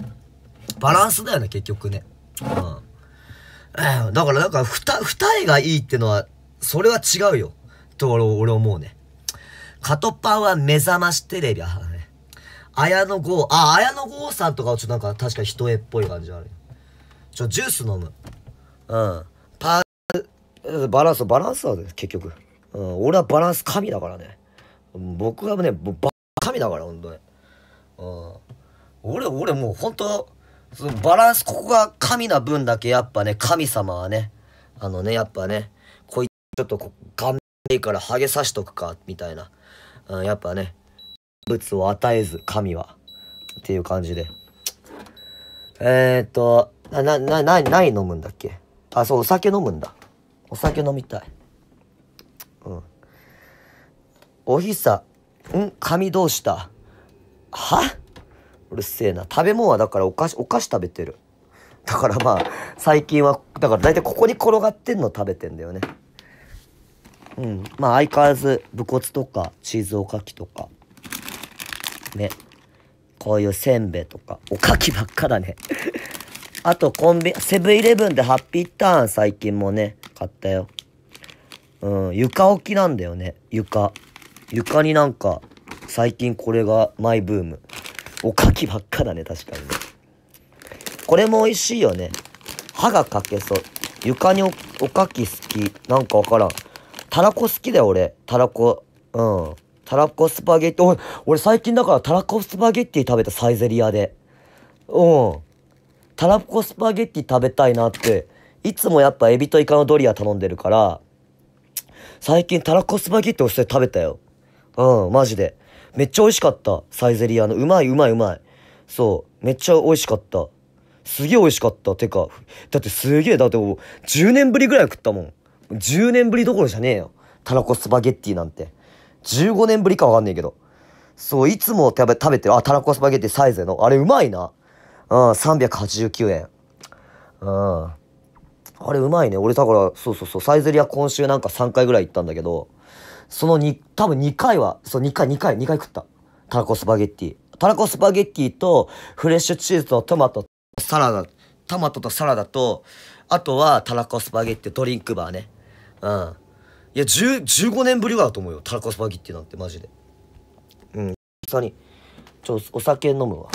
バランスだよね、結局ね。うん。だからなんか、二、二重がいいってのは、それは違うよ。と俺、俺思うね。カトパンは目覚ましテレビ。あ、ね。綾野剛、あ、綾野剛さんとかはちょっとなんか確か一重っぽい感じあるちょ、ジュース飲む。うんパーバランスバランスは結局、うん、俺はバランス神だからね僕はね神だから本当に、うん、俺俺もう本当そのバランスここが神な分だけやっぱね神様はねあのねやっぱねこいつちょっとこ顔面いいからハゲさしとくかみたいな、うん、やっぱね物を与えず神はっていう感じでえー、っとななな何飲むんだっけあ、そう、お酒飲むんだ。お酒飲みたい。うん。おひさ、ん髪どうしたはうるせえな。食べ物はだからお菓子、お菓子食べてる。だからまあ、最近は、だから大体ここに転がってんの食べてんだよね。うん。まあ相変わらず、武骨とか、チーズおかきとか、ね。こういうせんべいとか、おかきばっかだね。あとコンビ、セブンイレブンでハッピーターン最近もね、買ったよ。うん、床置きなんだよね。床。床になんか、最近これがマイブーム。おかきばっかだね、確かにね。これも美味しいよね。歯が欠けそう。床におおかき好き。なんかわからん。たらこ好きだよ、俺。たらこ。うん。たらこスパゲッティ。俺、俺最近だからたらこスパゲッティ食べたサイゼリアで。うん。たらこスパゲッティ食べたいなって、いつもやっぱエビとイカのドリア頼んでるから、最近たらこスパゲッティをして食べたよ。うん、マジで。めっちゃ美味しかった。サイゼリアの。うまいうまいうまい。そう。めっちゃ美味しかった。すげえ美味しかった。てか、だってすげえ、だってもう10年ぶりぐらい食ったもん。10年ぶりどころじゃねえよ。たらこスパゲッティなんて。15年ぶりかわかんねえけど。そう、いつも食べ食べてる。あ、たらこスパゲッティサイゼの。あれうまいな。うん、389円。うん。あれうまいね。俺だから、そうそうそう、サイゼリア今週なんか3回ぐらい行ったんだけど、そのに、多分2回は、そう2回、2回、2回食った。たらこスパゲッティ。たらこスパゲッティと、フレッシュチーズとトマト、サラダ、トマトとサラダと、あとはたらこスパゲッティ、ドリンクバーね。うん。いや、1 5年ぶりだと思うよ。たらこスパゲッティなんてマジで。うん。下に、ちょ、お酒飲むわ。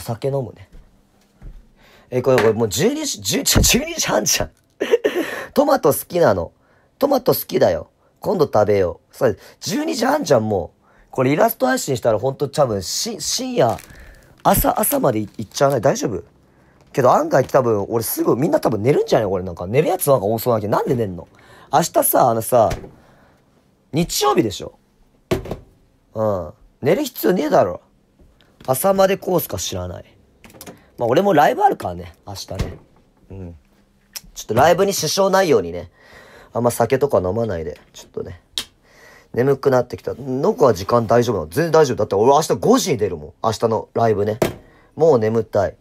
酒飲むね。えこれ、これもう12時、12時、12時半じゃん。トマト好きなの。トマト好きだよ。今度食べよう。さ、12時半じゃん、もう。これイラスト配信したらほんと多分し、深夜、朝、朝まで行っちゃわない大丈夫けど案外多分、俺すぐ、みんな多分寝るんじゃないこれなんか。寝るやつなんか多そうなけど、なんで寝んの明日さ、あのさ、日曜日でしょうん。寝る必要ねえだろ。朝までコースか知らない。まあ俺もライブあるからね、明日ね。うん。ちょっとライブに支障ないようにね、あんま酒とか飲まないで、ちょっとね、眠くなってきた。ノコは時間大丈夫なの全然大丈夫。だって俺明日5時に出るもん。明日のライブね。もう眠たい。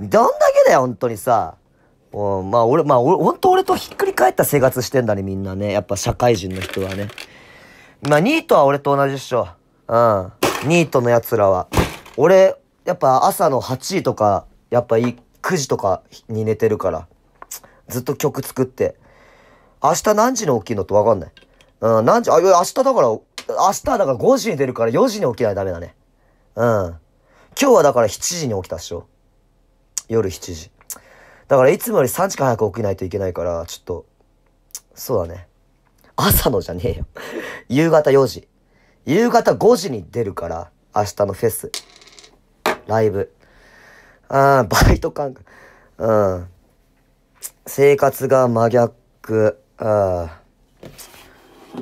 どんだけだよ、本当にさ。もうまあ俺、まあ俺、本当俺とひっくり返った生活してんだね、みんなね。やっぱ社会人の人はね。まあニートは俺と同じでしょ。うん。ニートの奴らは。俺、やっぱ朝の8時とか、やっぱ9時とかに寝てるから、ずっと曲作って。明日何時に起きるのってわかんない。うん、何時、あ、明日だから、明日だから5時に出るから4時に起きないとダメだね。うん。今日はだから7時に起きたっしょ。夜7時。だからいつもより3時間早く起きないといけないから、ちょっと、そうだね。朝のじゃねえよ夕方4時。夕方5時に出るから、明日のフェス。ライブ。ああ、バイト感覚。うん。生活が真逆。ああ。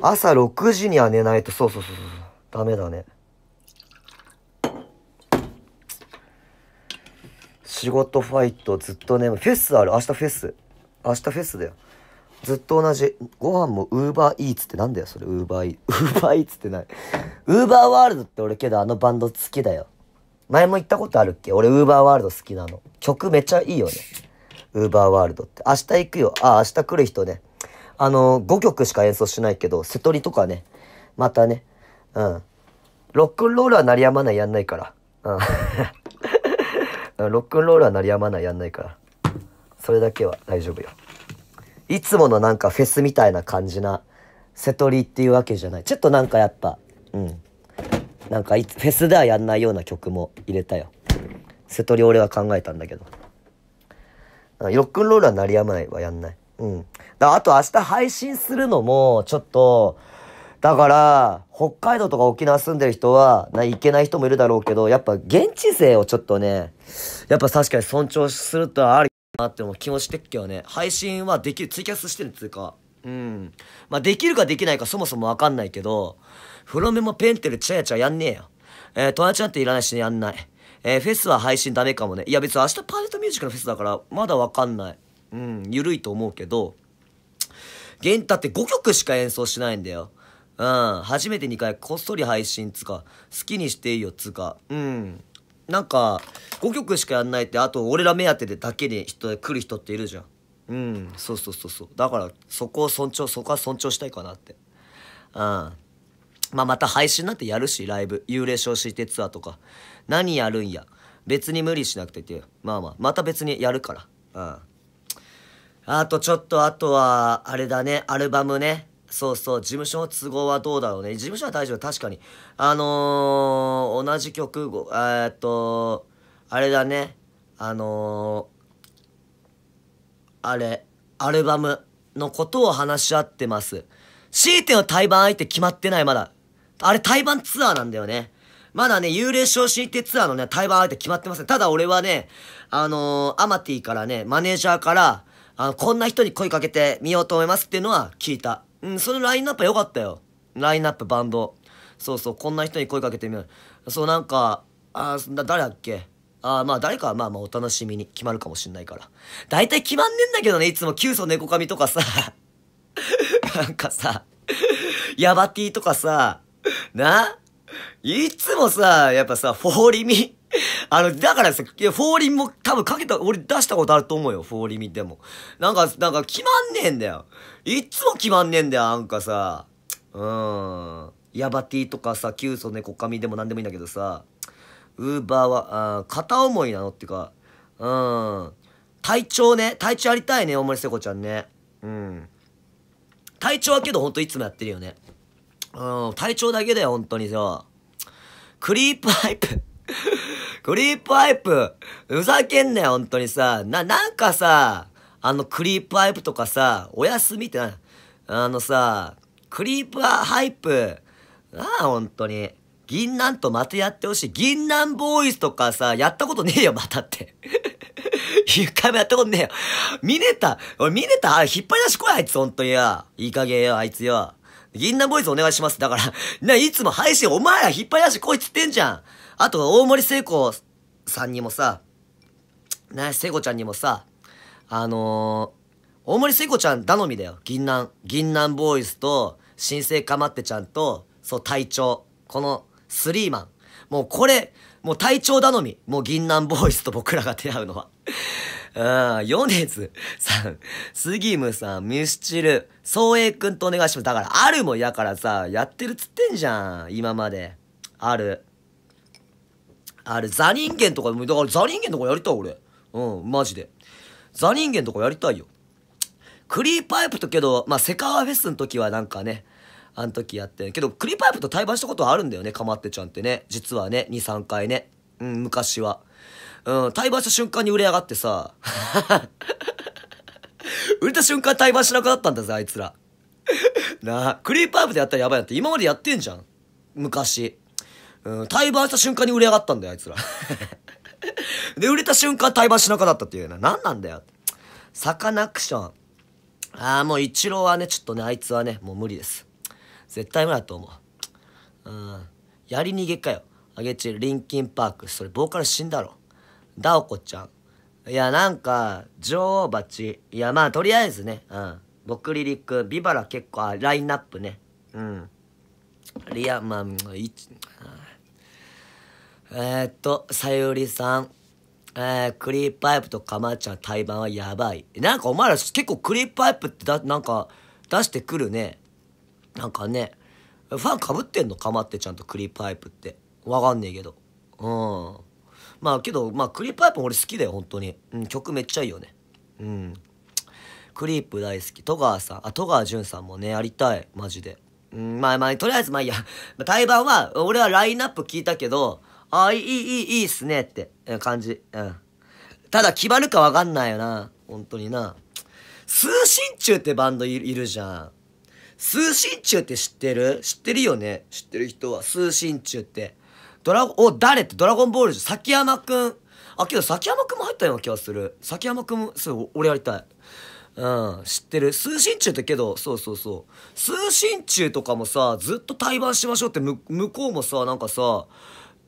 朝6時には寝ないと、そうそうそうそう。ダメだね。仕事ファイトずっとね、フェスある。明日フェス。明日フェスだよ。ずっと同じ。ご飯もウーバーイーツってなんだよ、それ。ウーバーイーツ。ウーバーイーツってない。ウーバーワールドって俺けどあのバンド好きだよ。前も行ったことあるっけ俺、ウーバーワールド好きなの。曲めっちゃいいよね。ウーバーワールドって。明日行くよ。あ、明日来る人ね。あの、5曲しか演奏しないけど、セトリとかね。またね。うん。ロックンロールは鳴りやまないやんないから。うん。ロックンロールは鳴りやまないやんないから。それだけは大丈夫よ。いつものなんかフェスみたいな感じな、セトリっていうわけじゃない。ちょっとなんかやっぱ、うん。なんかフェスではやんないような曲も入れたよ瀬戸り俺は考えたんだけどロックンロールは鳴りやまないはやんないうんだあと明日配信するのもちょっとだから北海道とか沖縄住んでる人はな行けない人もいるだろうけどやっぱ現地勢をちょっとねやっぱ確かに尊重するとはあるなってう気もしてっけどね配信はできるツイキャスしてるっつうかうんまあできるかできないかそもそも分かんないけど風呂目もペンテルチャヤチャやんねえよ。えー、トワちゃんっていらないし、やんない。えー、フェスは配信ダメかもね。いや別に明日パーフェクトミュージックのフェスだから、まだわかんない。うん、ゆるいと思うけど、ゲンタって5曲しか演奏しないんだよ。うん、初めて2回こっそり配信つか、好きにしていいよつか、うん。なんか、5曲しかやんないって、あと俺ら目当てでだけに人、来る人っているじゃん。うん、そうそうそうそう。だから、そこを尊重、そこは尊重したいかなって。うん。まあ、また配信なんてやるし、ライブ。幽霊昇進ってツアーとか。何やるんや。別に無理しなくていて。まあまあ、また別にやるから。うん。あとちょっと、あとは、あれだね、アルバムね。そうそう、事務所の都合はどうだろうね。事務所は大丈夫、確かに。あのー、同じ曲、えっと、あれだね、あのー、あれ、アルバムのことを話し合ってます。強いての対バン相手決まってない、まだ。あれ台湾ツアーなんだよね。まだね、幽霊昇進ってツアーのね、対話相手決まってません。ただ俺はね、あのー、アマティからね、マネージャーから、あの、こんな人に声かけてみようと思いますっていうのは聞いた。うん、そのラインナップ良かったよ。ラインナップバンド。そうそう、こんな人に声かけてみよう。そう、なんか、あだ、誰だっけあまあ誰かはまあまあお楽しみに決まるかもしんないから。大体決まんねえんだけどね、いつも急須猫髪とかさ、なんかさ、ヤバティとかさ、ないつもさ、やっぱさ、フォーリミ。あの、だからさ、いや、フォーリミも多分かけた、俺出したことあると思うよ、フォーリミでも。なんか、なんか決まんねえんだよ。いつも決まんねえんだよ、なんかさ。うーん。ヤバティとかさ、キュウソネコカミでも何でもいいんだけどさ、ウーバーは、あー片思いなのっていうか、うん。体調ね、体調ありたいね、大森聖子ちゃんね。うん。体調はけどほんといつもやってるよね。うん、体調だけだよ、本当にさ。クリープハイプ クリープハイプ。ふざけんなよ、本当にさ。な、なんかさ、あのクリープハイプとかさ、おやすみってな、あのさ、クリープハイプ。なあ、本当に。銀杏とまたやってほしい。銀杏ボーイズとかさ、やったことねえよ、またって。一回もやったことねえよ。ミネタ、俺ミネタ、引っ張り出し来い、あいつ、ほんとにや。いい加減よ、あいつよ。銀杏ボーイズお願いします。だから、ね、いつも配信お前ら引っ張り出してこいっつってんじゃん。あと、大森聖子さんにもさ、ね、聖子ちゃんにもさ、あのー、大森聖子ちゃん頼みだよ。銀杏。銀杏ボーイズと、新生かまってちゃんと、そう、隊長。この、スリーマン。もうこれ、もう隊長頼み。もう銀杏ボーイズと僕らが出会うのは。うん、ヨネズさん、スギムさん、ミスチル、ソウエイくんとお願いします。だから、あるもやからさ、やってるっつってんじゃん、今まで。ある。ある、ザ人間とか、だからザ人間とかやりたい、俺。うん、マジで。ザ人間とかやりたいよ。クリーパイプとけど、まあ、セカワフェスの時はなんかね、あの時やって、けど、クリーパイプと対話したことはあるんだよね、かまってちゃんってね。実はね、2、3回ね。うん、昔は。うん、対バした瞬間に売れ上がってさ、売れた瞬間対バしなくなったんだぜ、あいつら。なあ、クリーパアップでやったらやばいなって、今までやってんじゃん。昔。うん、対バした瞬間に売れ上がったんだよ、あいつら。で、売れた瞬間対バしなくなったっていうな。何なんだよ。サカナクション。ああ、もう一郎はね、ちょっとね、あいつはね、もう無理です。絶対無理だと思う。うん。やり逃げかよ。あげち、リンキンパーク。それ、ボーカル死んだろ。ダオコちゃん。いや、なんか、女王蜂。いや、まあ、とりあえずね、うん。僕リリック、ビバラ結構、あ、ラインナップね。うん。リア、まあ、いえー、っと、さゆりさん。えー、クリーパイプとかまちゃん対番はやばい。なんかお前ら結構クリーパイプってだ、なんか出してくるね。なんかね、ファンかぶってんのかまってちゃんとクリーパイプって。わかんねえけど。うん。まあけど、まあクリープハイプも俺好きだよ、本当に。うん、曲めっちゃいいよね。うん。クリープ大好き。戸川さん、あ、戸川淳さんもね、やりたい、マジで。うん、まあまあ、とりあえずまあいいや。対バンは、俺はラインナップ聞いたけど、あ、いい、いい、いいっすねって感じ。うん。ただ決まるかわかんないよな。本当にな。通信中ってバンドいるじゃん。通信中って知ってる知ってるよね知ってる人は。通信中って。ドラゴン、お、誰ってドラゴンボールじゃ、崎山くん。あ、けど崎山くんも入ったような気がする。崎山くんも、そう、俺やりたい。うん、知ってる。通信中ってけど、そうそうそう。通信中とかもさ、ずっと対バンしましょうって、向こうもさ、なんかさ、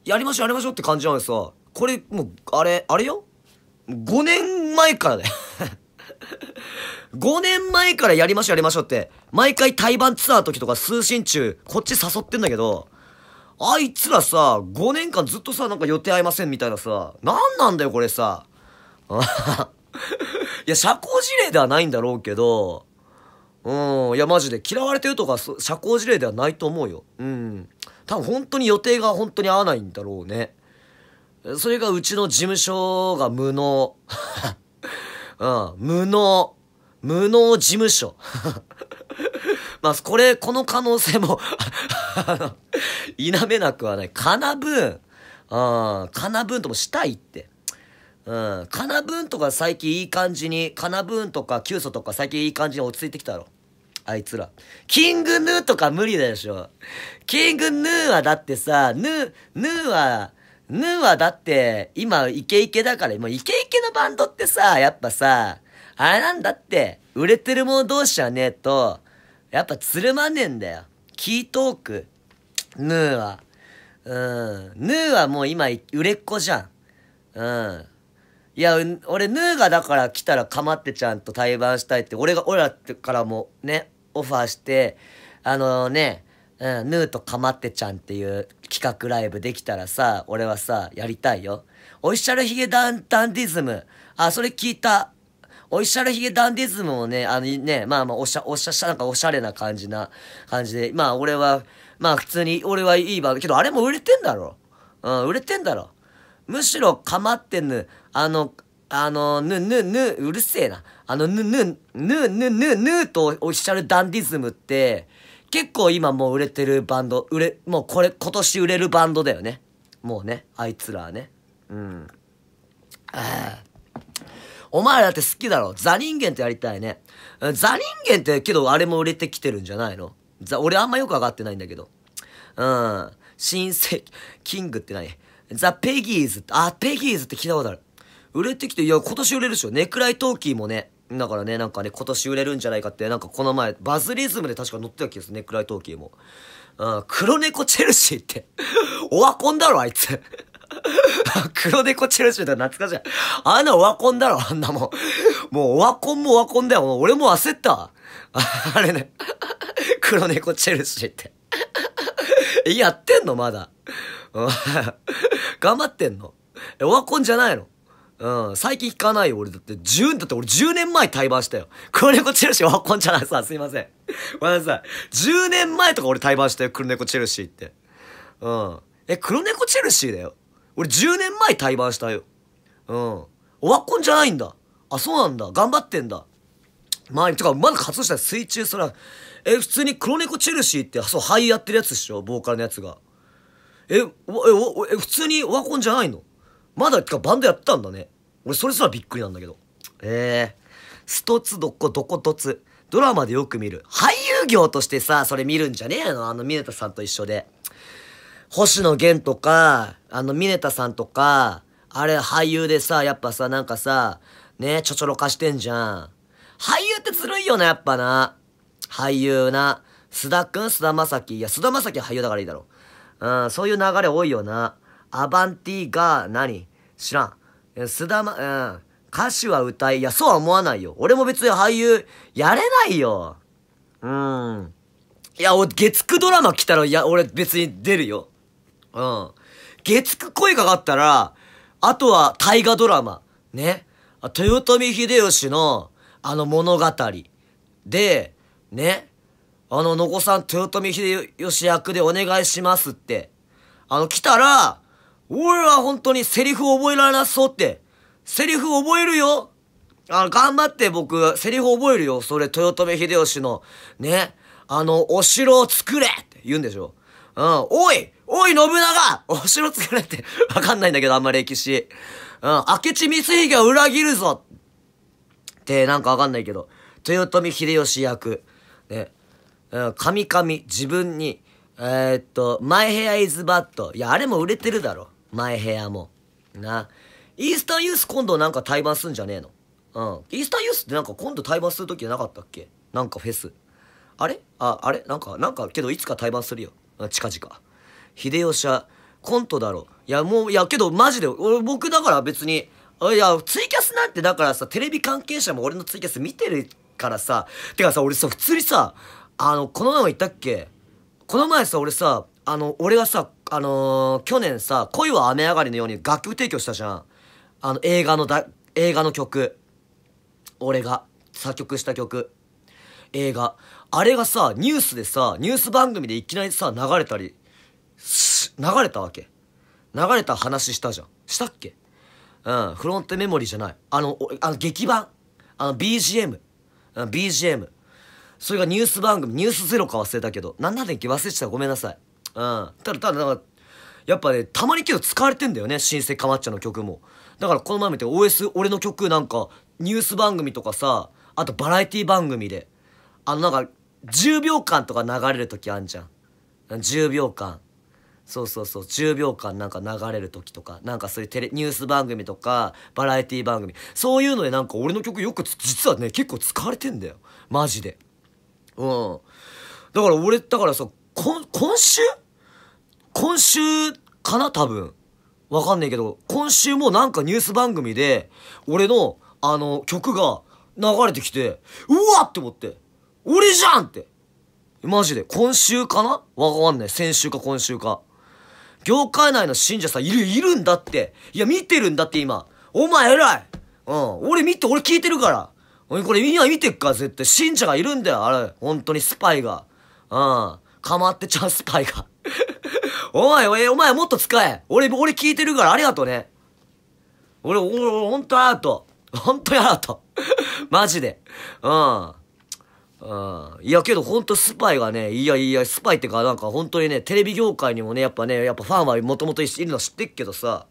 やりましょうやりましょうって感じなのにさ、これ、もう、あれ、あれよ ?5 年前からだ、ね、よ5年前からやりましょうやりましょうって、毎回対バンツアー時とか通信中、こっち誘ってんだけど、あいつらさ、5年間ずっとさ、なんか予定合いませんみたいなさ、なんなんだよこれさ。いや、社交辞令ではないんだろうけど、うん、いや、マジで嫌われてるとか、社交辞令ではないと思うよ。うん。多分本当に予定が本当に合わないんだろうね。それがうちの事務所が無能。うん、無能。無能事務所まあ、これ、この可能性も 否めなくはない。かなうん。あかなぶともしたいって。うん。かなぶンとか最近いい感じに、かなぶンとかキュウソとか最近いい感じに落ち着いてきたろ。あいつら。キングヌーとか無理でしょ。キングヌーはだってさ、ヌー、ヌーは、ヌーはだって、今、イケイケだから、もうイケイケのバンドってさ、やっぱさ、あれなんだって、売れてる者同士はねえと、やっぱつるまねえんだよ。キートーク。ヌーは。うん。ヌーはもう今、売れっ子じゃん。うん。いや、俺、ヌーがだから来たらかまってちゃんと対バンしたいって、俺が、俺らからもね、オファーして、あのー、ね、うん、ヌーとかまってちゃんっていう企画ライブできたらさ、俺はさ、やりたいよ。オフィシャルヒゲダンダンディズム。あ、それ聞いた。オフィシャルヒゲダンディズムをね、あのね、まあまあ、おしゃ、おしゃしなんかおしゃれな感じな、感じで、まあ俺は、まあ普通に、俺はいいバンド、けどあれも売れてんだろ。うん、売れてんだろ。むしろ、構ってぬ、あの、あの、ぬ、ぬ、ぬ、うるせえな。あの、ぬ、ぬ、ぬ、ぬ、ぬ、ぬとオフィシャルダンディズムって、結構今もう売れてるバンド、売れ、もうこれ、今年売れるバンドだよね。もうね、あいつらはね。うん。ああ。お前らだって好きだろ。ザ人間ってやりたいね。ザ人間ってけどあれも売れてきてるんじゃないのザ、俺あんまよくわかってないんだけど。うん。新世キングって何ザ・ペギーズって、あ、ペギーズって聞いたことある。売れてきて、いや、今年売れるでしょ。ネクライトーキーもね。だからね、なんかね、今年売れるんじゃないかって、なんかこの前、バズリズムで確か乗ってた気がする、ネクライトーキーも。うん、黒猫チェルシーって。オワコンだろ、あいつ 黒猫チェルシーだ、懐かしい。あんなオワコンだろ、あんなもん。もうオワコンもオワコンだよ。俺も焦ったわ。あれね。黒猫チェルシーって。やってんのまだ。頑張ってんのえ、オワコンじゃないのうん。最近聞かないよ、俺だって。10、だって俺10年前対バンしたよ。黒猫チェルシーオワコンじゃないさ、すいません。ごめんなさい。10年前とか俺対バンしたよ、黒猫チェルシーって。うん。え、黒猫チェルシーだよ。俺10年前対バンしたよ。うん。オワコンじゃないんだ。あ、そうなんだ。頑張ってんだ。まあ、てか、まだ活動したら水中、そら、え、普通に黒猫チェルシーって、そう、俳優やってるやつでしょボーカルのやつが。え、え、え、普通にオワコンじゃないのまだ、てか、バンドやってたんだね。俺、それすらびっくりなんだけど。ええー、ストツどこどことつ。ドラマでよく見る。俳優業としてさ、それ見るんじゃねえのあの、ミネタさんと一緒で。星野源とか、あの、ミネタさんとか、あれ俳優でさ、やっぱさ、なんかさ、ね、ちょちょろかしてんじゃん。俳優ってずるいよな、やっぱな。俳優な。須田くん須田まさき。いや、須田まさきは俳優だからいいだろう。うん、そういう流れ多いよな。アバンティが何知らん。須田ま、うん。歌手は歌い。いや、そうは思わないよ。俺も別に俳優、やれないよ。うん。いや、俺、月9ドラマ来たら、いや、俺別に出るよ。うん。月9声かかったら、あとは大河ドラマ。ね。豊臣秀吉の、あの物語。で、ね。あの、のこさん、豊臣秀吉役でお願いしますって。あの、来たら、俺は本当にセリフ覚えられなそうって。セリフ覚えるよあの、頑張って僕、セリフ覚えるよ。それ、豊臣秀吉の、ね。あの、お城を作れって言うんでしょ。うん、おいおい、信長 お城作れってわかんないんだけど、あんま歴史。うん、明智光秀を裏切るぞって、なんかわかんないけど。豊臣秀吉役。ね。うん、神々、自分に。えー、っと、マイヘアイズバッド。いや、あれも売れてるだろ。マイヘアも。な。イースタンユース今度なんか対バンすんじゃねえの。うん。イースタンユースってなんか今度対バンするときなかったっけなんかフェス。あれあ、あれなんか、なんか、けどいつか対バンするよ。近々。秀吉はコントだろ。いや、もう、いや、けどマジで、俺、僕だから別に、いや、ツイキャスなんてだからさ、テレビ関係者も俺のツイキャス見てるからさ、てかさ、俺さ、普通にさ、あの、この前も言ったっけこの前さ、俺さ、あの、俺がさ、あのー、去年さ、恋は雨上がりのように楽曲提供したじゃん。あの、映画のだ、映画の曲。俺が作曲した曲。映画。あれがさ、ニュースでさ、ニュース番組でいきなりさ、流れたり流れたわけ。流れた話したじゃん。したっけうん、フロントメモリーじゃない。あの、あの劇版。あの BGM。BGM。それがニュース番組、ニュースゼロか忘れたけど、何なんだっけ忘れてたごめんなさい。うん。ただ、ただ、んかやっぱね、たまにけど使われてんだよね、新生かまっちゃの曲も。だからこの前見て OS、俺の曲なんか、ニュース番組とかさ、あとバラエティ番組で、あのなんか、10秒間とか流れる時あんじゃん。10秒間。そうそうそう10秒間なんか流れる時とかなんかそういうテレニュース番組とかバラエティ番組そういうのでなんか俺の曲よく実はね結構使われてんだよマジでうんだから俺だからさ今週今週かな多分わかんないけど今週もなんかニュース番組で俺のあの曲が流れてきてうわって思って俺じゃんってマジで今週かなわかんない先週か今週か業界内の信者さんいる、いるんだって。いや、見てるんだって今。お前偉い。うん。俺見て、俺聞いてるから。俺、これみんな見てっか絶対。信者がいるんだよ、あれ。本当にスパイが。うん。かまってちゃうスパイが。お前、お前もっと使え。俺、俺聞いてるからありがとうね。俺、俺、ほんとありがとう。ほんとにありがとう。マジで。うん。いや、けどほんとスパイがね、いやいや、スパイってか、なんか本当にね、テレビ業界にもね、やっぱね、やっぱファンはもともといるの知ってっけどさ、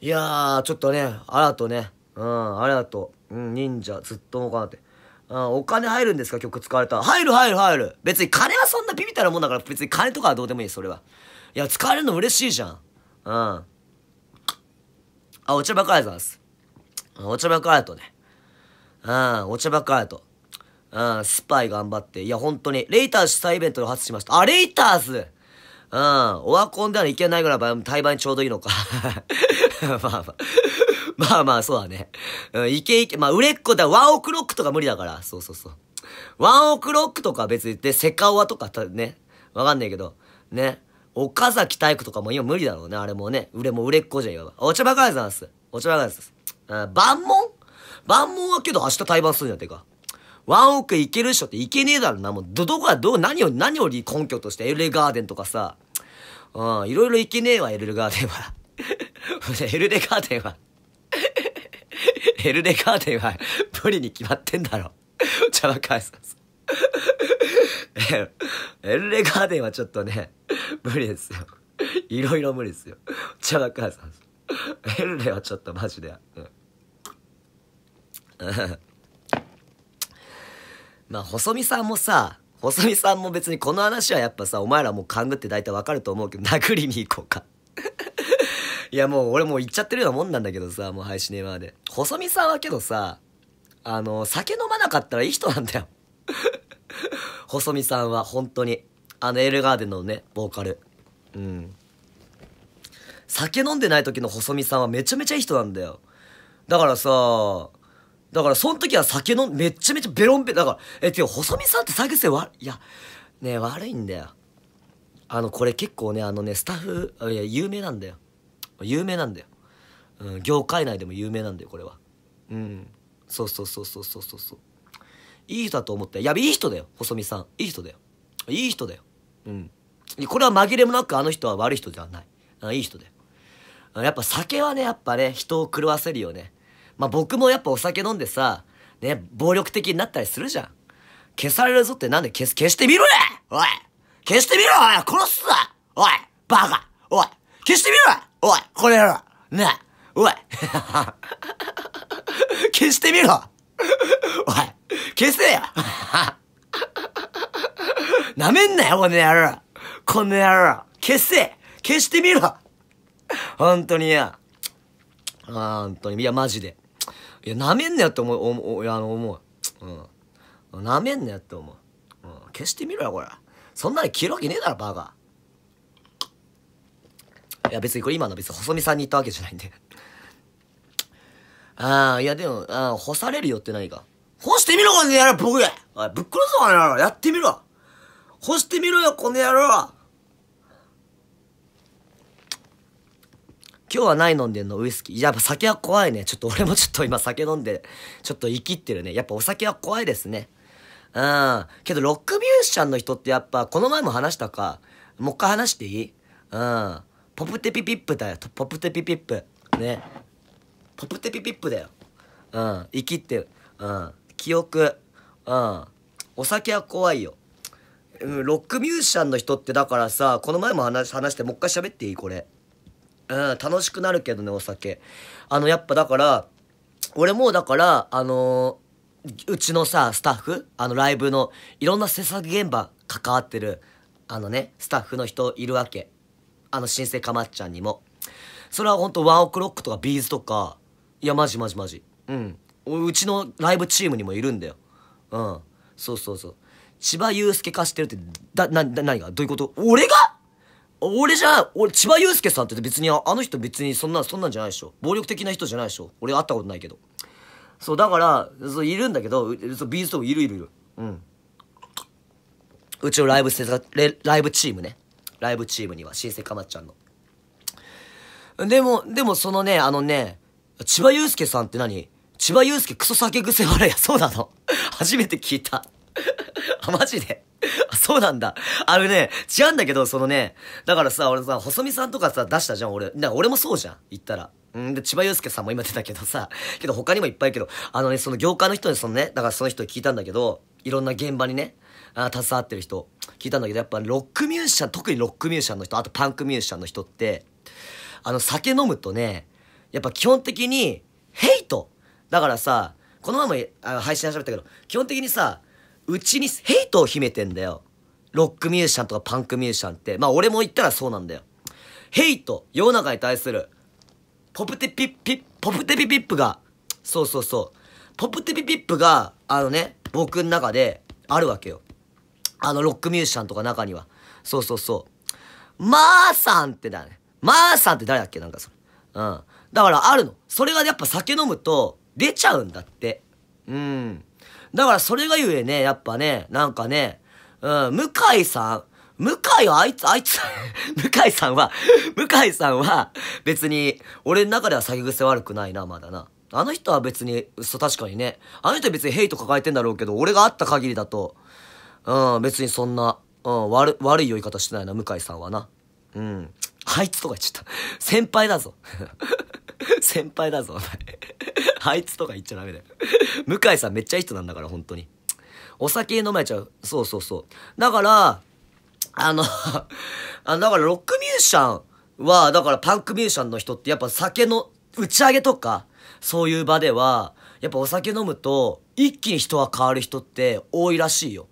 いやー、ちょっとね、あらとね、うん、あらと、うん、忍者、ずっともかなって。うん、お金入るんですか曲使われたら。入る入る入る。別に金はそんなビビたるもんだから、別に金とかはどうでもいい、それは。いや、使われるの嬉しいじゃん。うん。あ、お茶ばっかりです。お茶ばっかりとね。うん、お茶ばっかりと。うん、スパイ頑張って。いや、本当に。レイター主催イベントの発しました。あ、レイターズうん、オワコンではいけないぐらい、対番にちょうどいいのか。まあまあ。まあまあ、そうだね。うん、いけいけ。まあ、売れっ子だ。ワンオクロックとか無理だから。そうそうそう。ワンオクロックとか別に、で、セカオワとかね。わかんないけど。ね。岡崎体育とかも今無理だろうね。あれもね。売れも売れっ子じゃん、ば。お茶ばかりさんす。お茶ばかりさんす。うん、万問万問はけど明日対番するんじゃてか。ワンオクいけるっしょっていけねえだろな。もう、ど、どこがどう、何を、何よ根拠として、エルレガーデンとかさ。うん、いろいろいけねえわ、エルレ ガーデンは。エルレガーデンはエルレガーデンは、無理に決まってんだろ。ちゃばかいさ。エルレガーデンはちょっとね、無理ですよ。いろいろ無理ですよ。ちゃばかいさ。エルレはちょっとマジで。うん まあ、細見さんもさ、細見さんも別にこの話はやっぱさ、お前らもう勘ぐって大体わかると思うけど、殴りに行こうか。いやもう俺もう言っちゃってるようなもんなんだけどさ、もう配信今まで。細見さんはけどさ、あの、酒飲まなかったらいい人なんだよ。細見さんは本当に。あの、エールガーデンのね、ボーカル。うん。酒飲んでない時の細見さんはめちゃめちゃいい人なんだよ。だからさ、だから、その時は酒飲ん、めっちゃめちゃベロンベロン、だから、え、てか、細見さんって酒癖悪い、いや、ね悪いんだよ。あの、これ結構ね、あのね、スタッフ、いや、有名なんだよ。有名なんだよ。うん、業界内でも有名なんだよ、これは。うん。そうそうそうそうそうそうそう。いい人だと思って。やべ、いい人だよ、細見さん。いい人だよ。いい人だよ。うん。これは紛れもなくあの人は悪い人ではない。いい人だよ。やっぱ酒はね、やっぱね、人を狂わせるよね。まあ、僕もやっぱお酒飲んでさ、ね、暴力的になったりするじゃん。消されるぞってなんで消す、消してみろやおい消してみろおい殺すぞおいバカおい消してみろおいこれやろねえおい 消してみろおい消せよ なめんなよこの野郎この野郎消せ消してみろ本当によ。本当に。いや、マジで。いや、なめんなよって思う、いや、あの、思う。うん。なめんなよって思う。うん。消してみろよ、これ。そんなに切るわけねえだろ、バカ。いや、別にこれ今の別に細見さんに言ったわけじゃないんで ああ、いや、でも、ああ、干されるよってないか。干してみろ、この野郎、僕おい、ぶっ殺すぞ、この野郎。やってみろ。干してみろよ、この野郎。今日はない飲んでんのウイスキー。やっぱ酒は怖いね。ちょっと俺もちょっと今酒飲んで、ちょっと生きってるね。やっぱお酒は怖いですね。うん。けどロックミュージシャンの人ってやっぱ、この前も話したか。もう一回話していいうん。ポプテピピップだよ。ポプテピピップ。ね。ポプテピピップだよ。うん。生きってうん。記憶。うん。お酒は怖いよ。ロックミュージシャンの人ってだからさ、この前も話話して、もう一回喋っていいこれ。うん、楽しくなるけどね、お酒。あの、やっぱだから、俺もだから、あのー、うちのさ、スタッフ、あの、ライブの、いろんな制作現場関わってる、あのね、スタッフの人いるわけ。あの、新生かまっちゃんにも。それはほんと、ワンオクロックとか、ビーズとか、いや、マジマジマジ。うん。うちのライブチームにもいるんだよ。うん。そうそうそう。千葉祐介化してるって、だ、な、な、何がどういうこと俺が俺じゃ、俺、千葉祐介さんって別に、あの人別にそんな、そんなんじゃないでしょ。暴力的な人じゃないでしょ。俺会ったことないけど。そう、だから、そう、いるんだけど、そう、ビーストもいるいるいる。うん。うちのライブ制作、ライブチームね。ライブチームには、新生かまっちゃんの。でも、でもそのね、あのね、千葉祐介さんって何千葉祐介クソ酒癖悪いや、そうなの。初めて聞いた。あ、マジで。そうなんだ。あれね、違うんだけど、そのね、だからさ、俺さ、細見さんとかさ、出したじゃん、俺。か俺もそうじゃん、言ったら。んで、千葉祐介さんも今出たけどさ、けど他にもいっぱいけど、あのね、その業界の人にそのね、だからその人に聞いたんだけど、いろんな現場にね、あ携わってる人、聞いたんだけど、やっぱロックミュージシャン、特にロックミュージシャンの人、あとパンクミュージシャンの人って、あの、酒飲むとね、やっぱ基本的に、ヘイトだからさ、このまま配信ゃべったけど、基本的にさ、うちにヘイトを秘めてんだよ。ロックミュージシャンとかパンクミュージシャンって、まあ俺も言ったらそうなんだよ。ヘイト、世の中に対する、ポプテピッピッ、ポプテピピップが、そうそうそう、ポプテピピップが、あのね、僕の中であるわけよ。あのロックミュージシャンとか中には。そうそうそう。まーさんってだね。まーさんって誰だっけなんかそれ。うん。だからあるの。それがやっぱ酒飲むと出ちゃうんだって。うん。だからそれがゆえね、やっぱね、なんかね、うん、向井さん、向井はあいつ、あいつ、向井さんは、向井さんは、別に、俺の中では酒癖悪くないな、まだな。あの人は別に、そう、確かにね。あの人は別にヘイト抱えてんだろうけど、俺が会った限りだと、うん、別にそんな、うん、悪、悪い酔い方してないな、向井さんはな。うん。あいつとか言っちゃった。先輩だぞ。先輩だぞ、お前。あいつとか言っちゃダメだよ。向井さんめっちゃいい人なんだから、本当に。お酒飲まれちゃう。そうそうそう。だから、あの あの、だからロックミュージシャンは、だからパンクミュージシャンの人ってやっぱ酒の打ち上げとか、そういう場では、やっぱお酒飲むと、一気に人は変わる人って多いらしいよ。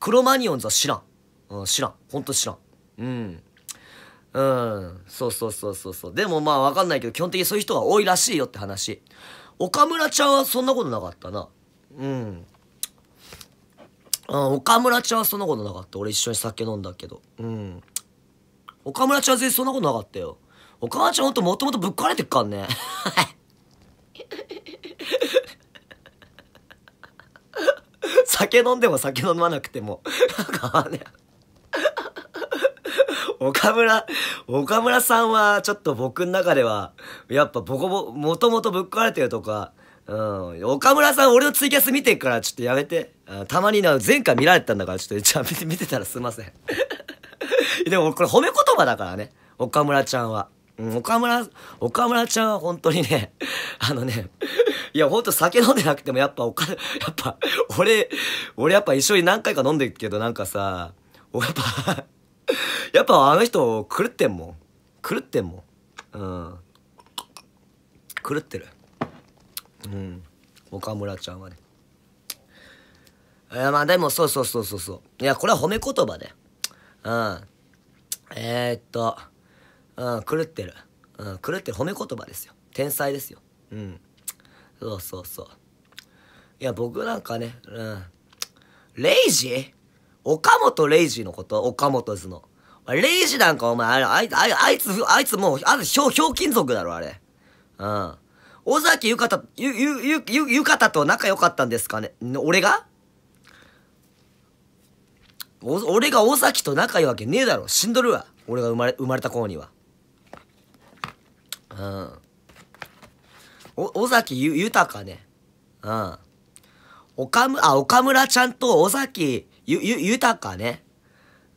クロマニオンズは知らん。うん、知らん。ほんと知らん。うん。うん。そうそうそうそうそう。でもまあわかんないけど、基本的にそういう人が多いらしいよって話。岡村ちゃんはそんなことなかったな。うん。うん、岡村ちゃんはそんなことなかった。俺一緒に酒飲んだけど。うん。岡村ちゃんは全然そんなことなかったよ。岡村ちゃんほんともともとぶっ壊れてっかんね。酒飲んでも酒飲まなくても。わ岡村、岡村さんはちょっと僕の中では、やっぱボコボ、もともとぶっ壊れてるとか、うん、岡村さん俺のツイキャス見てるからちょっとやめて。たまにな、前回見られたんだから、ちょっと、じゃあ見て、見てたらすいません でも、これ褒め言葉だからね。岡村ちゃんは。うん、岡村、岡村ちゃんは本当にね、あのね、いや、ほんと酒飲んでなくても、やっぱお金、やっぱ、俺、俺やっぱ一緒に何回か飲んでるけど、なんかさ、やっぱ やっぱあの人、狂ってんもん。狂ってんもん。うん。狂ってる。うん。岡村ちゃんはね。いやまあでもそうそうそうそうそう。いや、これは褒め言葉で。うん。えー、っと、うん、狂ってる。うん、狂ってる褒め言葉ですよ。天才ですよ。うん。そうそうそう。いや、僕なんかね、うん。レイジ岡本レイジのこと岡本図の。レイジなんかお前、あれ、あいつ、あいつ、あいつもう、あいつ、ひょう、ひょうきん族だろ、あれ。うん。尾崎ゆかた、ゆ、ゆ、ゆ、ゆ、ゆかたと仲良かったんですかね俺が俺が尾崎と仲いいわけねえだろ死んどるわ俺が生まれ生まれた頃にはうん尾崎ゆ豊ねうん岡むあ岡村ちゃんと尾崎ゆゆ豊ね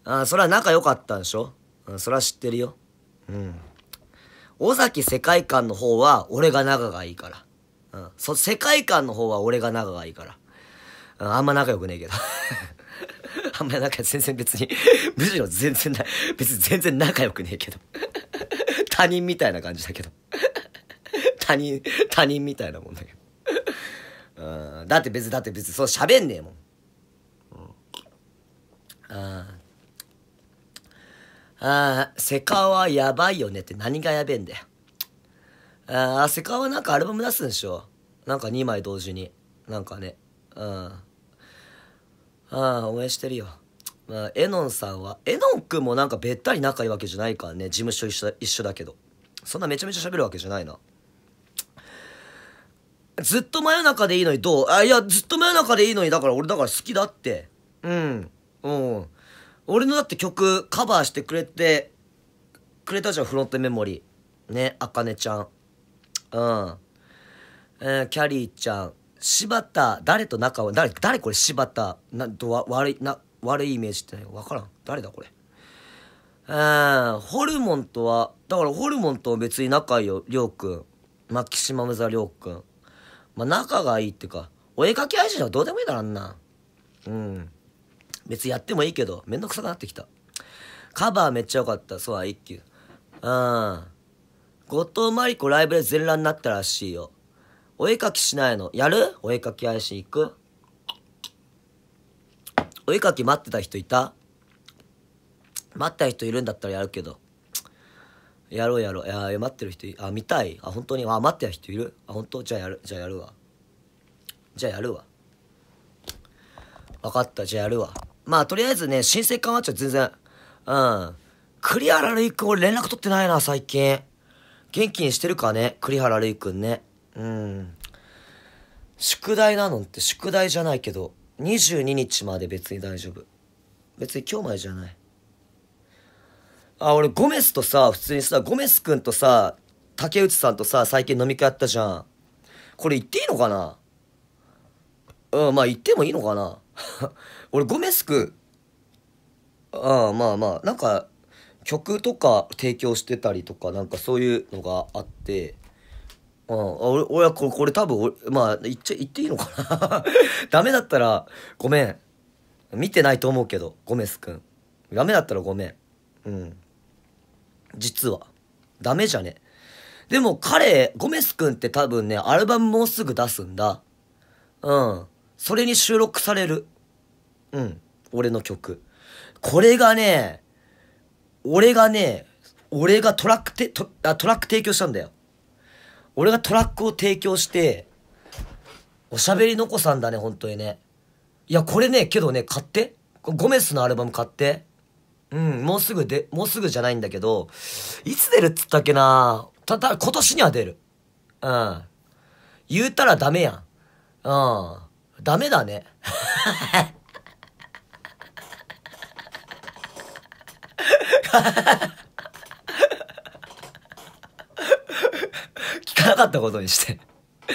んそれは仲良かったんでしょ、うん、それは知ってるようん尾崎世界観の方は俺が仲がいいから。うん。そ、世界観の方は俺が仲がいいから。うん、あんま仲良くねえけど あんまりなんか全然別に、むしろ全然な、い、別に全然仲良くねえけど。他人みたいな感じだけど。他人、他人みたいなもんだけど。うん、だって別だって別に、そう喋んねえもん。うん、ああ、セカはやばいよねって何がやべえんだよ。ああ、セカはなんかアルバム出すんでしょなんか2枚同時に。なんかね。うん。ああ、応援してるよ。まあ、エノンさんは、エノン君もなんかべったり仲いいわけじゃないからね、事務所一緒一緒だけど。そんなめちゃめちゃ喋るわけじゃないな。ずっと真夜中でいいのにどうあ、いや、ずっと真夜中でいいのに、だから俺だから好きだって。うん。うん。俺のだって曲カバーしてくれて、くれたじゃん、フロントメモリー。ね、あかねちゃん。うん。えー、キャリーちゃん。柴田誰と仲を誰誰これ柴田なとわ悪いな悪いイメージって分からん誰だこれうんホルモンとはだからホルモンと別に仲いいよ亮君マキシマムザ亮君まあ仲がいいっていうかお絵かき配信はどうでもいいだろあんなうん別にやってもいいけどめんどくさくなってきたカバーめっちゃ良かったそうは一休うん後藤真理子ライブで全裸になったらしいよお絵かきしないの。やるお絵かき配信行くお絵かき待ってた人いた待った人いるんだったらやるけど。やろうやろう。いや、待ってる人あ、見たい。あ、本当に。あ、待ってた人いるあ、本当じゃあやる。じゃあやるわ。じゃあやるわ。分かった。じゃあやるわ。まあ、とりあえずね、申請緩はっちゃ全然。うん。栗原るいくん、俺連絡取ってないな、最近。元気にしてるかね栗原るいくんね。うん宿題なのって宿題じゃないけど22日まで別に大丈夫別に今日までじゃないあ俺ゴメスとさ普通にさゴメス君とさ竹内さんとさ最近飲み会やったじゃんこれ言っていいのかなうんまあ言ってもいいのかな 俺ゴメス君ああまあまあなんか曲とか提供してたりとかなんかそういうのがあってうん、俺俺これこれ多分まあ言っちゃ言っていいのかな ダメだったらごめん見てないと思うけどゴメスくんダメだったらごめんうん実はダメじゃねでも彼ゴメスくんって多分ねアルバムもうすぐ出すんだうんそれに収録されるうん俺の曲これがね俺がね俺がトラックてトトラック提供したんだよ俺がトラックを提供して、おしゃべりの子さんだね、本当にね。いや、これね、けどね、買って。ゴメスのアルバム買って。うん、もうすぐで、もうすぐじゃないんだけど、いつ出るっつったっけなただ、今年には出る。うん。言うたらダメやん。うん。ダメだね。かなかったことにして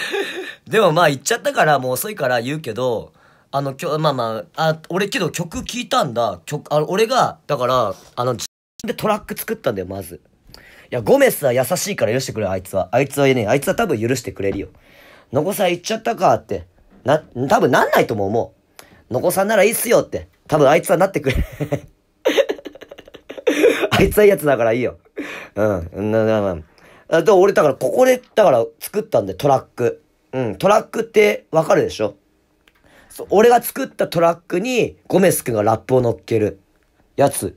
でもまあ言っちゃったからもう遅いから言うけど、あの、今日まあまあ、あ、俺けど曲聴いたんだ。曲、あ俺が、だから、あの、でトラック作ったんだよ、まず。いや、ゴメスは優しいから許してくれ、あいつは。あいつはね、あいつは多分許してくれるよ。のこさん行っちゃったかって。な、多分なんないと思う。のこさんならいいっすよって。多分あいつはなってくれ。あいつはいいやつだからいいよ。うん。な、な、な、あと俺だからここで、だから作ったんでトラック。うん、トラックってわかるでしょ俺が作ったトラックにゴメス君がラップを乗っけるやつ。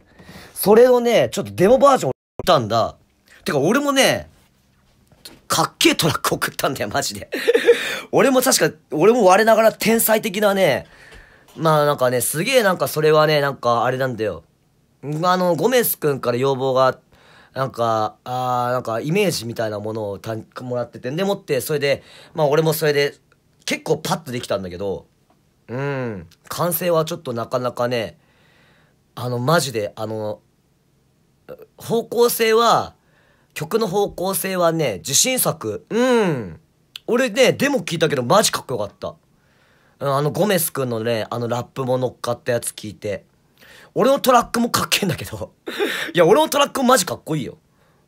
それをね、ちょっとデモバージョン送ったんだ。てか俺もね、かっけえトラック送ったんだよ、マジで 俺も確か、俺も我ながら天才的なね、まあなんかね、すげえなんかそれはね、なんかあれなんだよ。あの、ゴメス君から要望があって、なんか、あーなんかイメージみたいなものをたもらってて、でもって、それで、まあ俺もそれで、結構パッとできたんだけど、うん、完成はちょっとなかなかね、あの、マジで、あの、方向性は、曲の方向性はね、自信作、うん。俺ね、でも聞いたけど、マジかっこよかった。うん、あの、ゴメス君のね、あのラップも乗っかったやつ聞いて。俺のトラックもかっけえんだけど いや、俺のトラックもマジかっこいいよ。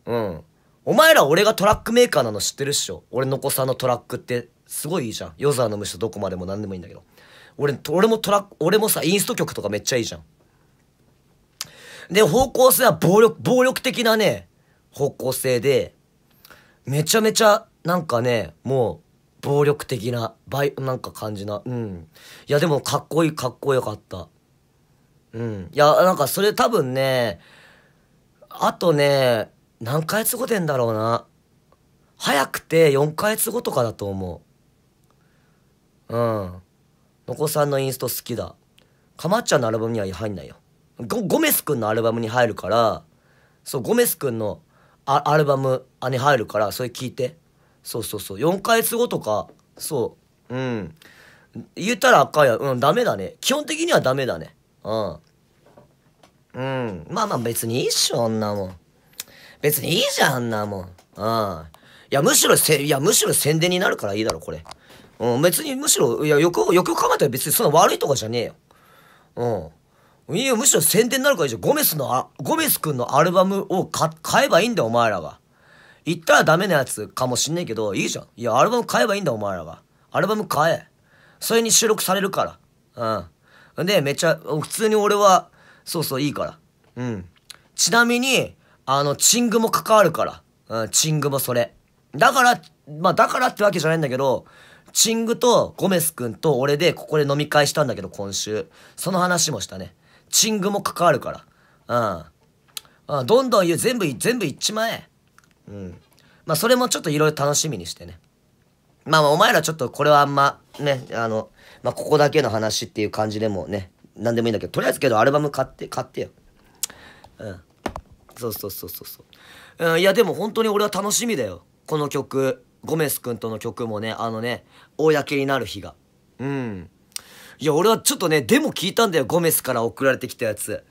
うん。お前ら俺がトラックメーカーなの知ってるっしょ。俺の子さんのトラックってすごいいいじゃん。夜空の虫とどこまでも何でもいいんだけど。俺、俺もトラック、俺もさ、インスト曲とかめっちゃいいじゃん。で、方向性は暴力、暴力的なね、方向性で、めちゃめちゃ、なんかね、もう、暴力的な、バイ、なんか感じな、うん。いや、でも、かっこいい、かっこよかった。うん。いや、なんかそれ多分ね、あとね、何ヶ月後でんだろうな。早くて4ヶ月後とかだと思う。うん。のこさんのインスト好きだ。かまっちゃんのアルバムには入んないよ。ゴメスくんのアルバムに入るから、そう、ゴメスくんのアアルバムに入るから、それ聞いて。そうそうそう。4ヶ月後とか、そう。うん。言ったらあかんや。うん、ダメだね。基本的にはダメだね。うん。うん。まあまあ別にいいっしょ、あんなもん。別にいいじゃん、あんなもん。うん。いや、むしろせ、いや、むしろ宣伝になるからいいだろ、これ。うん、別にむしろ、いや、よく、よく考えたら別にそんな悪いとかじゃねえよ。うん。いや、むしろ宣伝になるからいいじゃん。ゴメスの、ゴメス君のアルバムを買買えばいいんだよ、お前らが。言ったらダメなやつかもしんねえけど、いいじゃん。いや、アルバム買えばいいんだ、お前らが。アルバム買え。それに収録されるから。うん。で、めっちゃ、普通に俺は、そうそう、いいから。うん。ちなみに、あの、チングも関わるから。うん、チングもそれ。だから、まあ、だからってわけじゃないんだけど、チングとゴメス君と俺でここで飲み会したんだけど、今週。その話もしたね。チングも関わるから。うん。どんどん言う。全部、全部言っちまえ。うん。まあ、それもちょっといろいろ楽しみにしてね。まあ、お前らちょっとこれはあんま、ね、あの、まあ、ここだけの話っていう感じでもね、何でもいいんだけど、とりあえずけどアルバム買って、買ってよ。うん。そうそうそうそうそう。うん、いや、でも本当に俺は楽しみだよ。この曲、ゴメス君との曲もね、あのね、公になる日が。うん。いや、俺はちょっとね、でも聞いたんだよ、ゴメスから送られてきたやつ。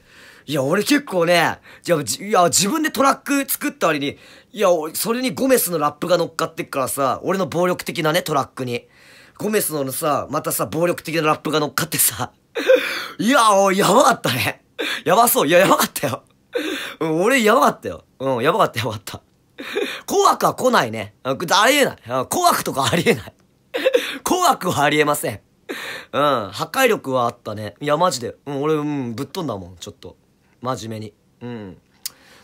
いや、俺結構ね、いや、自分でトラック作った割に、いや、それにゴメスのラップが乗っかってっからさ、俺の暴力的なね、トラックに。ゴメスのさ、またさ、暴力的なラップが乗っかってさ、いや、おやばかったね。やばそう。いや、やばかったよ。うん、俺、やばかったよ。うん、やばかった、やばかった。怖くは来ないね。ありえない。怖くとかありえない。怖くはありえません。うん、破壊力はあったね。いや、マジで。うん、俺、うん、ぶっ飛んだもん、ちょっと。真面目に。うん。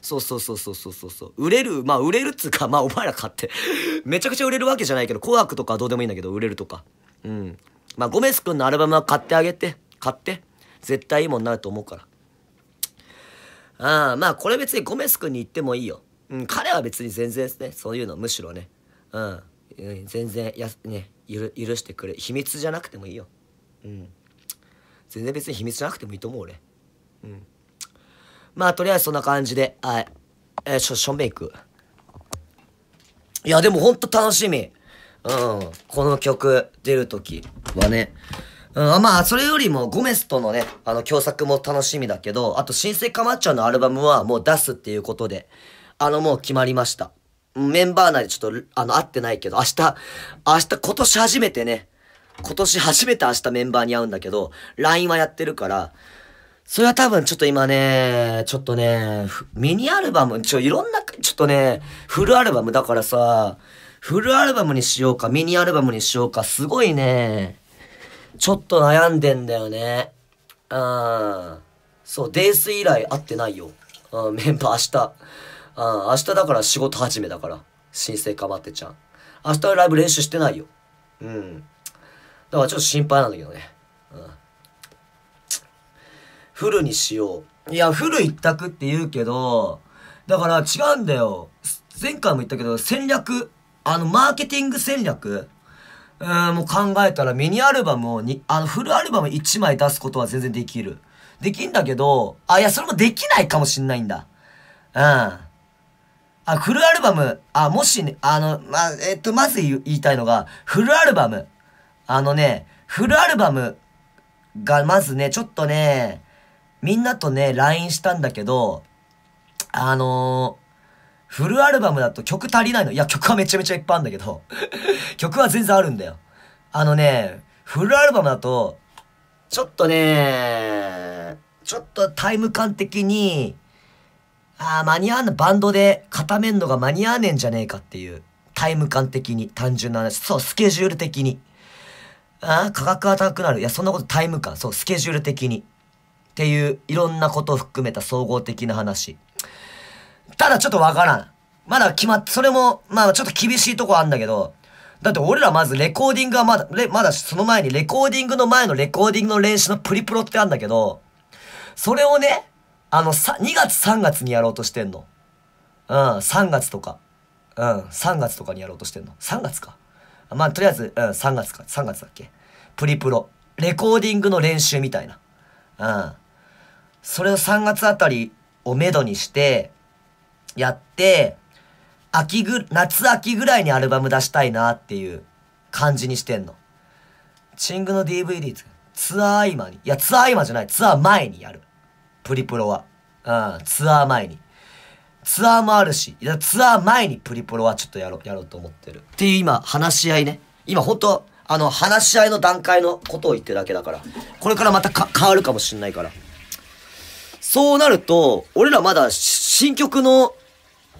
そうそうそうそうそうそうそう。売れる、まあ売れるっつうか、まあお前ら買って めちゃくちゃ売れるわけじゃないけど、紅白とかはどうでもいいんだけど、売れるとか。うん。まあゴメス君のアルバムは買ってあげて、買って。絶対いいもんになると思うから。ああ、まあこれ別にゴメス君に言ってもいいよ。うん、彼は別に全然ですね。そういうの、むしろね。うん。全然や、ね、許許してくれ。秘密じゃなくてもいいよ。うん。全然別に秘密じゃなくてもいいと思う俺。うん。まあ、とりあえずそんな感じで、はい。えー、ョょ、しょんべん行く。いや、でもほんと楽しみ。うん。この曲出るときはね。うん、まあ、それよりも、ゴメスとのね、あの、共作も楽しみだけど、あと、新生かまっちゃんのアルバムはもう出すっていうことで、あの、もう決まりました。メンバー内でちょっと、あの、会ってないけど、明日、明日、今年初めてね、今年初めて明日メンバーに会うんだけど、LINE はやってるから、それは多分ちょっと今ね、ちょっとね、ミニアルバム、ちょ、いろんな、ちょっとね、フルアルバムだからさ、フルアルバムにしようか、ミニアルバムにしようか、すごいね、ちょっと悩んでんだよね。うん。そう、デース以来会ってないよ。うん、メンバー明日。うん、明日だから仕事始めだから。新生かまってちゃん。明日はライブ練習してないよ。うん。だからちょっと心配なんだけどね。フルにしよう。いや、フル一択って言うけど、だから違うんだよ。前回も言ったけど、戦略、あの、マーケティング戦略、うーん、もう考えたらミニアルバムをに、あの、フルアルバム1枚出すことは全然できる。できんだけど、あ、いや、それもできないかもしんないんだ。うん。あ、フルアルバム、あ、もしね、あの、ま、えっと、まず言いたいのが、フルアルバム。あのね、フルアルバムが、まずね、ちょっとね、みんなとね、LINE したんだけど、あのー、フルアルバムだと曲足りないの。いや、曲はめちゃめちゃいっぱいあるんだけど、曲は全然あるんだよ。あのね、フルアルバムだと、ちょっとね、ちょっとタイム感的に、あ間に合わない、バンドで固めんのが間に合わねえんじゃねえかっていう。タイム感的に、単純な話。そう、スケジュール的に。あ価格は高くなる。いや、そんなことタイム感。そう、スケジュール的に。っていういろんなことを含めた総合的な話。ただちょっとわからん。まだ決まっ、て、それも、まあちょっと厳しいとこあんだけど、だって俺らまずレコーディングはまだ、まだその前にレコーディングの前のレコーディングの練習のプリプロってあんだけど、それをね、あのさ、2月3月にやろうとしてんの。うん、3月とか。うん、3月とかにやろうとしてんの。3月か。まあ、とりあえず、うん、3月か。3月だっけ。プリプロ。レコーディングの練習みたいな。うん。それを3月あたりをめどにして、やって、秋ぐ、夏秋ぐらいにアルバム出したいなっていう感じにしてんの。チングの DVD ツアー合間に。いや、ツアー合間じゃない。ツアー前にやる。プリプロは。うん、ツアー前に。ツアーもあるし、いや、ツアー前にプリプロはちょっとやろう、やろうと思ってる。っていう今、話し合いね。今、本当あの、話し合いの段階のことを言ってるだけだから。これからまた変わるかもしんないから。そうなると、俺らまだ新曲の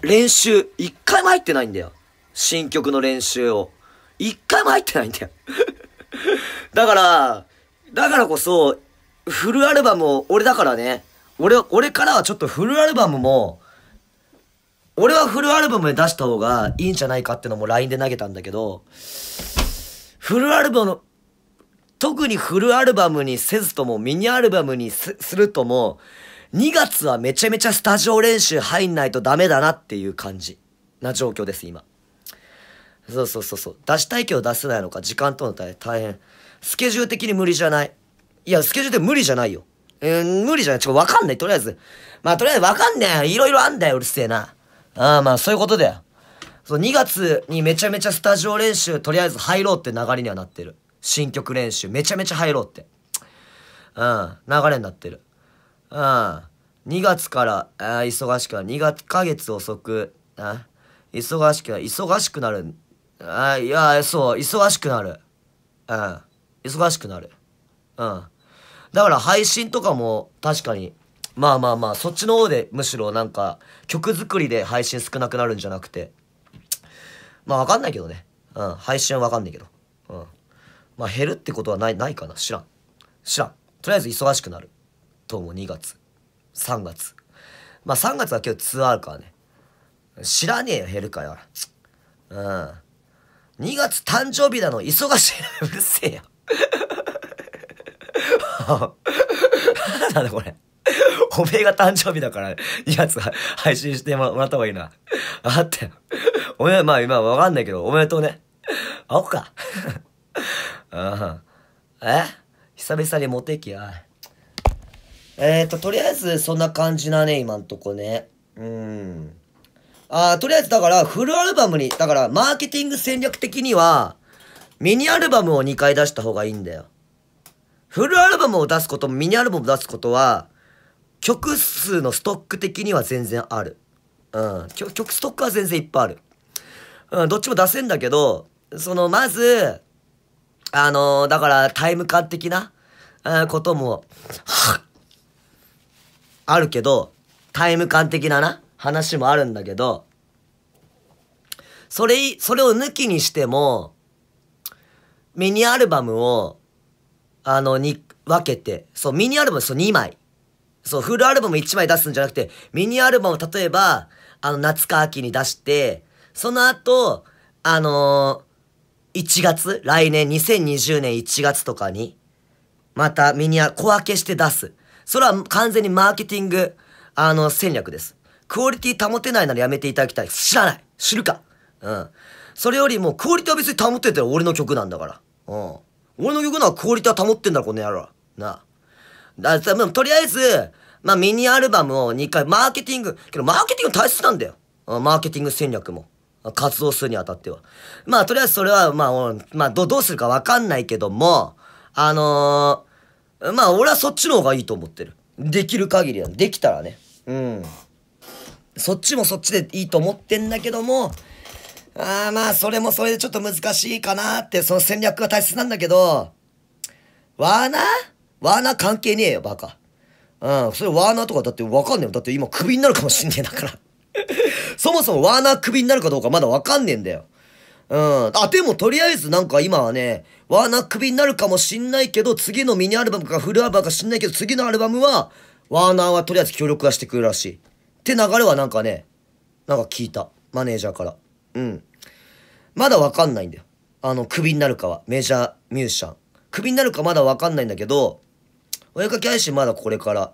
練習、一回も入ってないんだよ。新曲の練習を。一回も入ってないんだよ だから、だからこそ、フルアルバムを、俺だからね、俺、俺からはちょっとフルアルバムも、俺はフルアルバムで出した方がいいんじゃないかってのも LINE で投げたんだけど、フルアルバム特にフルアルバムにせずとも、ミニアルバムにするとも、2月はめちゃめちゃスタジオ練習入んないとダメだなっていう感じな状況です、今。そうそうそうそう。出したいけど出せないのか、時間との大変。スケジュール的に無理じゃない。いや、スケジュールで無理じゃないよ。えー、無理じゃない。ちょ、わかんない。とりあえず。まあ、とりあえずわかんねえ。いろいろあんだよ、うるせえな。ああ、まあ、そういうことだよ。そう、2月にめちゃめちゃスタジオ練習、とりあえず入ろうって流れにはなってる。新曲練習、めちゃめちゃ入ろうって。うん、流れになってる。うん。2月から、あ忙しくなる。2月、か月遅く。あ忙しくなる。忙しくなる。あいや、そう、忙しくなる。うん。忙しくなる。うん。だから配信とかも確かに、まあまあまあ、そっちの方でむしろなんか、曲作りで配信少なくなるんじゃなくて。まあわかんないけどね。うん。配信はわかんないけど。うん。まあ減るってことはない、ないかな。知らん。知らん。とりあえず忙しくなる。とも2月、3月。まあ3月は今日ツアーあるからね。知らねえよ、減るかよ。うん。2月誕生日なの、忙しい。うるせえよ。なんだこれ。おめえが誕生日だから、2月配信してもらった方がいいな。あって。おめえ、まあ今わかんないけど、おめでとうね。あおか。うん。え久々にモテ期や。えっ、ー、と、とりあえずそんな感じだね、今んとこね。うん。あとりあえずだから、フルアルバムに、だから、マーケティング戦略的には、ミニアルバムを2回出した方がいいんだよ。フルアルバムを出すことも、ミニアルバムを出すことは、曲数のストック的には全然ある。うん。曲ストックは全然いっぱいある。うん、どっちも出せんだけど、その、まず、あのー、だから、タイム感的な、ことも、はっあるけど、タイム感的なな、話もあるんだけど、それ、それを抜きにしても、ミニアルバムを、あの、に、分けて、そう、ミニアルバム、そう、2枚。そう、フルアルバム1枚出すんじゃなくて、ミニアルバムを例えば、あの、夏か秋に出して、その後、あのー、1月、来年、2020年1月とかに、またミニア、小分けして出す。それは完全にマーケティング、あの、戦略です。クオリティ保てないならやめていただきたい。知らない知るかうん。それよりも、クオリティは別に保ってたら俺の曲なんだから。うん。俺の曲ならクオリティは保ってんだろ、この野郎。なとりあえず、まあ、ミニアルバムを2回、マーケティング。けど、マーケティング大切なんだよ。マーケティング戦略も。活動するにあたっては。まあ、とりあえずそれは、まあ、まあ、ど、どうするかわかんないけども、あのーまあ、俺はそっちの方がいいと思ってる。できる限りだ。できたらね。うん。そっちもそっちでいいと思ってんだけども、ああまあ、それもそれでちょっと難しいかなって、その戦略が大切なんだけど、ワーナーワーナー関係ねえよ、バカ。うん、それワーナーとかだってわかんねえよ。だって今クビになるかもしんねえだから そもそもワーナークビになるかどうかまだわかんねえんだよ。うん。あ、でもとりあえずなんか今はね、ワーナークビになるかもしんないけど、次のミニアルバムかフルアルバムかしんないけど、次のアルバムは、ワーナーはとりあえず協力はしてくるらしい。って流れはなんかね、なんか聞いた。マネージャーから。うん。まだわかんないんだよ。あの、クビになるかは。メジャーミュージシャン。クビになるかまだわかんないんだけど、お絵かき配信まだこれから。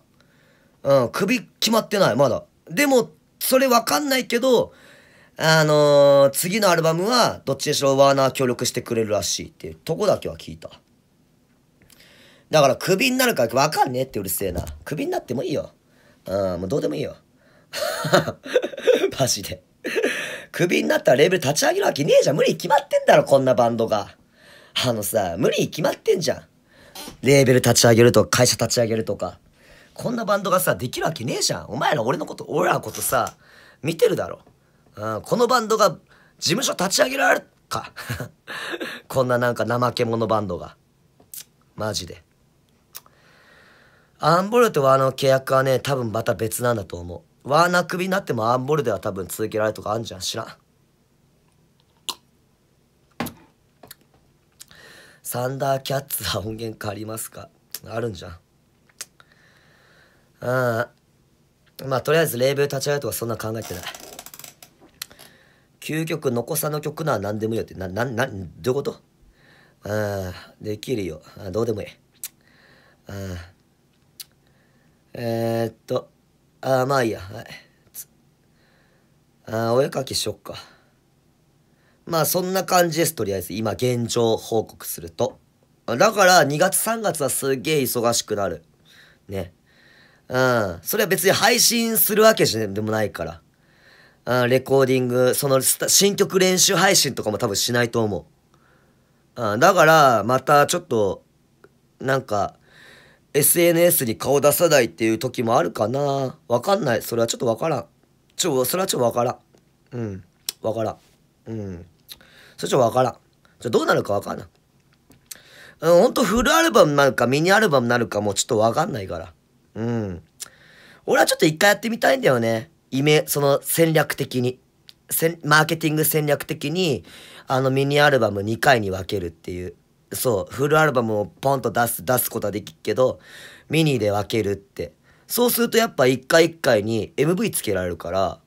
うん、クビ決まってない、まだ。でも、それわかんないけど、あのー、次のアルバムはどっちにしろワーナー協力してくれるらしいっていうとこだけは聞いた。だからクビになるかわかんねえってうるせえな。クビになってもいいよ。うん、もうどうでもいいよ。マジで。クビになったらレーベル立ち上げるわけねえじゃん。無理に決まってんだろ、こんなバンドが。あのさ、無理に決まってんじゃん。レーベル立ち上げるとか、会社立ち上げるとか。こんなバンドがさ、できるわけねえじゃん。お前ら俺のこと、俺らのことさ、見てるだろ。このバンドが事務所立ち上げられるか。こんななんか怠け者バンドが。マジで。アンボルとワーの契約はね、多分また別なんだと思う。ワーナークビになってもアンボルでは多分続けられるとかあんじゃん。知らん。サンダーキャッツは音源変わりますかあるんじゃん。うん。まあ、とりあえずレーベル立ち上げとかそんな考えてない。究極残さの曲なら何でもいいよって、な、な、な、どういうことああ、できるよ。あどうでもいい。ああ。えー、っと、ああ、まあいいや。はい。ああ、お絵かきしよっか。まあそんな感じです、とりあえず。今、現状報告すると。だから2月3月はすげえ忙しくなる。ね。うん。それは別に配信するわけじゃでもないから。あレコーディング、その新曲練習配信とかも多分しないと思う。あだから、またちょっと、なんか、SNS に顔出さないっていう時もあるかな。わかんない。それはちょっとわからん。ちょ、それはちょっとわからん。うん。わからん。うん。それちょっとわからん。じゃどうなるかわからんうん、ほんとフルアルバムなのかミニアルバムなるかもちょっとわかんないから。うん。俺はちょっと一回やってみたいんだよね。イメ、その戦略的に、マーケティング戦略的に、あのミニアルバム2回に分けるっていう。そう、フルアルバムをポンと出す、出すことはできるけど、ミニで分けるって。そうするとやっぱ1回1回に MV つけられるから、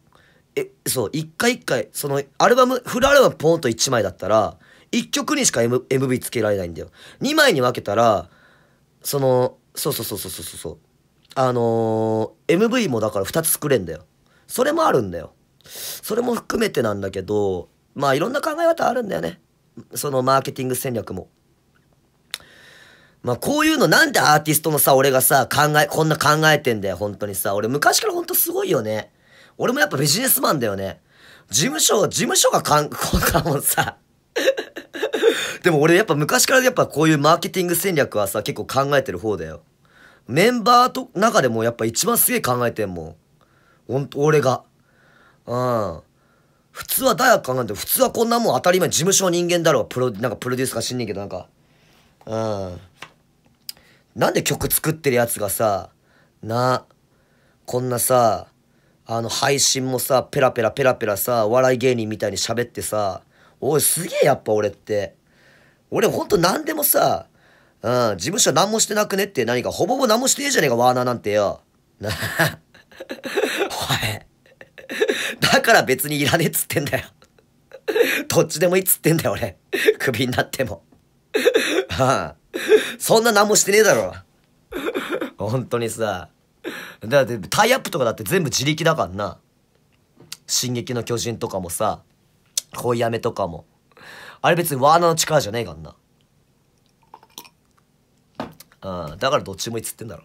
え、そう、1回1回、そのアルバム、フルアルバムポンと1枚だったら、1曲にしか、M、MV つけられないんだよ。2枚に分けたら、その、そうそうそうそうそうそう。あのー、MV もだから2つ作れんだよ。それもあるんだよ。それも含めてなんだけど、まあいろんな考え方あるんだよね。そのマーケティング戦略も。まあこういうのなんでアーティストのさ、俺がさ、考え、こんな考えてんだよ、本当にさ。俺昔から本当すごいよね。俺もやっぱビジネスマンだよね。事務所、事務所がかん、こんかもさ。でも俺やっぱ昔からやっぱこういうマーケティング戦略はさ、結構考えてる方だよ。メンバーと中でもやっぱ一番すげえ考えてんもん。ほんと、俺が。うん。普通は誰が考えて、普通はこんなもん当たり前、事務所の人間だろう、プロ、なんかプロデュースか知んねえけど、なんか。うん。なんで曲作ってるやつがさ、な、こんなさ、あの配信もさ、ペラペラペラペラさ、お笑い芸人みたいに喋ってさ、おい、すげえやっぱ俺って。俺ほんと何でもさ、うん、事務所何もしてなくねって何か、ほぼほぼ何もしてねえじゃねえか、ワーナーなんてよ。はい。だから別にいらねえっつってんだよ。どっちでもいいっつってんだよ、俺。クビになっても。はあ、そんな何もしてねえだろ。本当にさ。だってタイアップとかだって全部自力だからな。進撃の巨人とかもさ、恋やめとかも。あれ別にワーナーの力じゃねえからな。うん、だからどっちもいいっつってんだろ。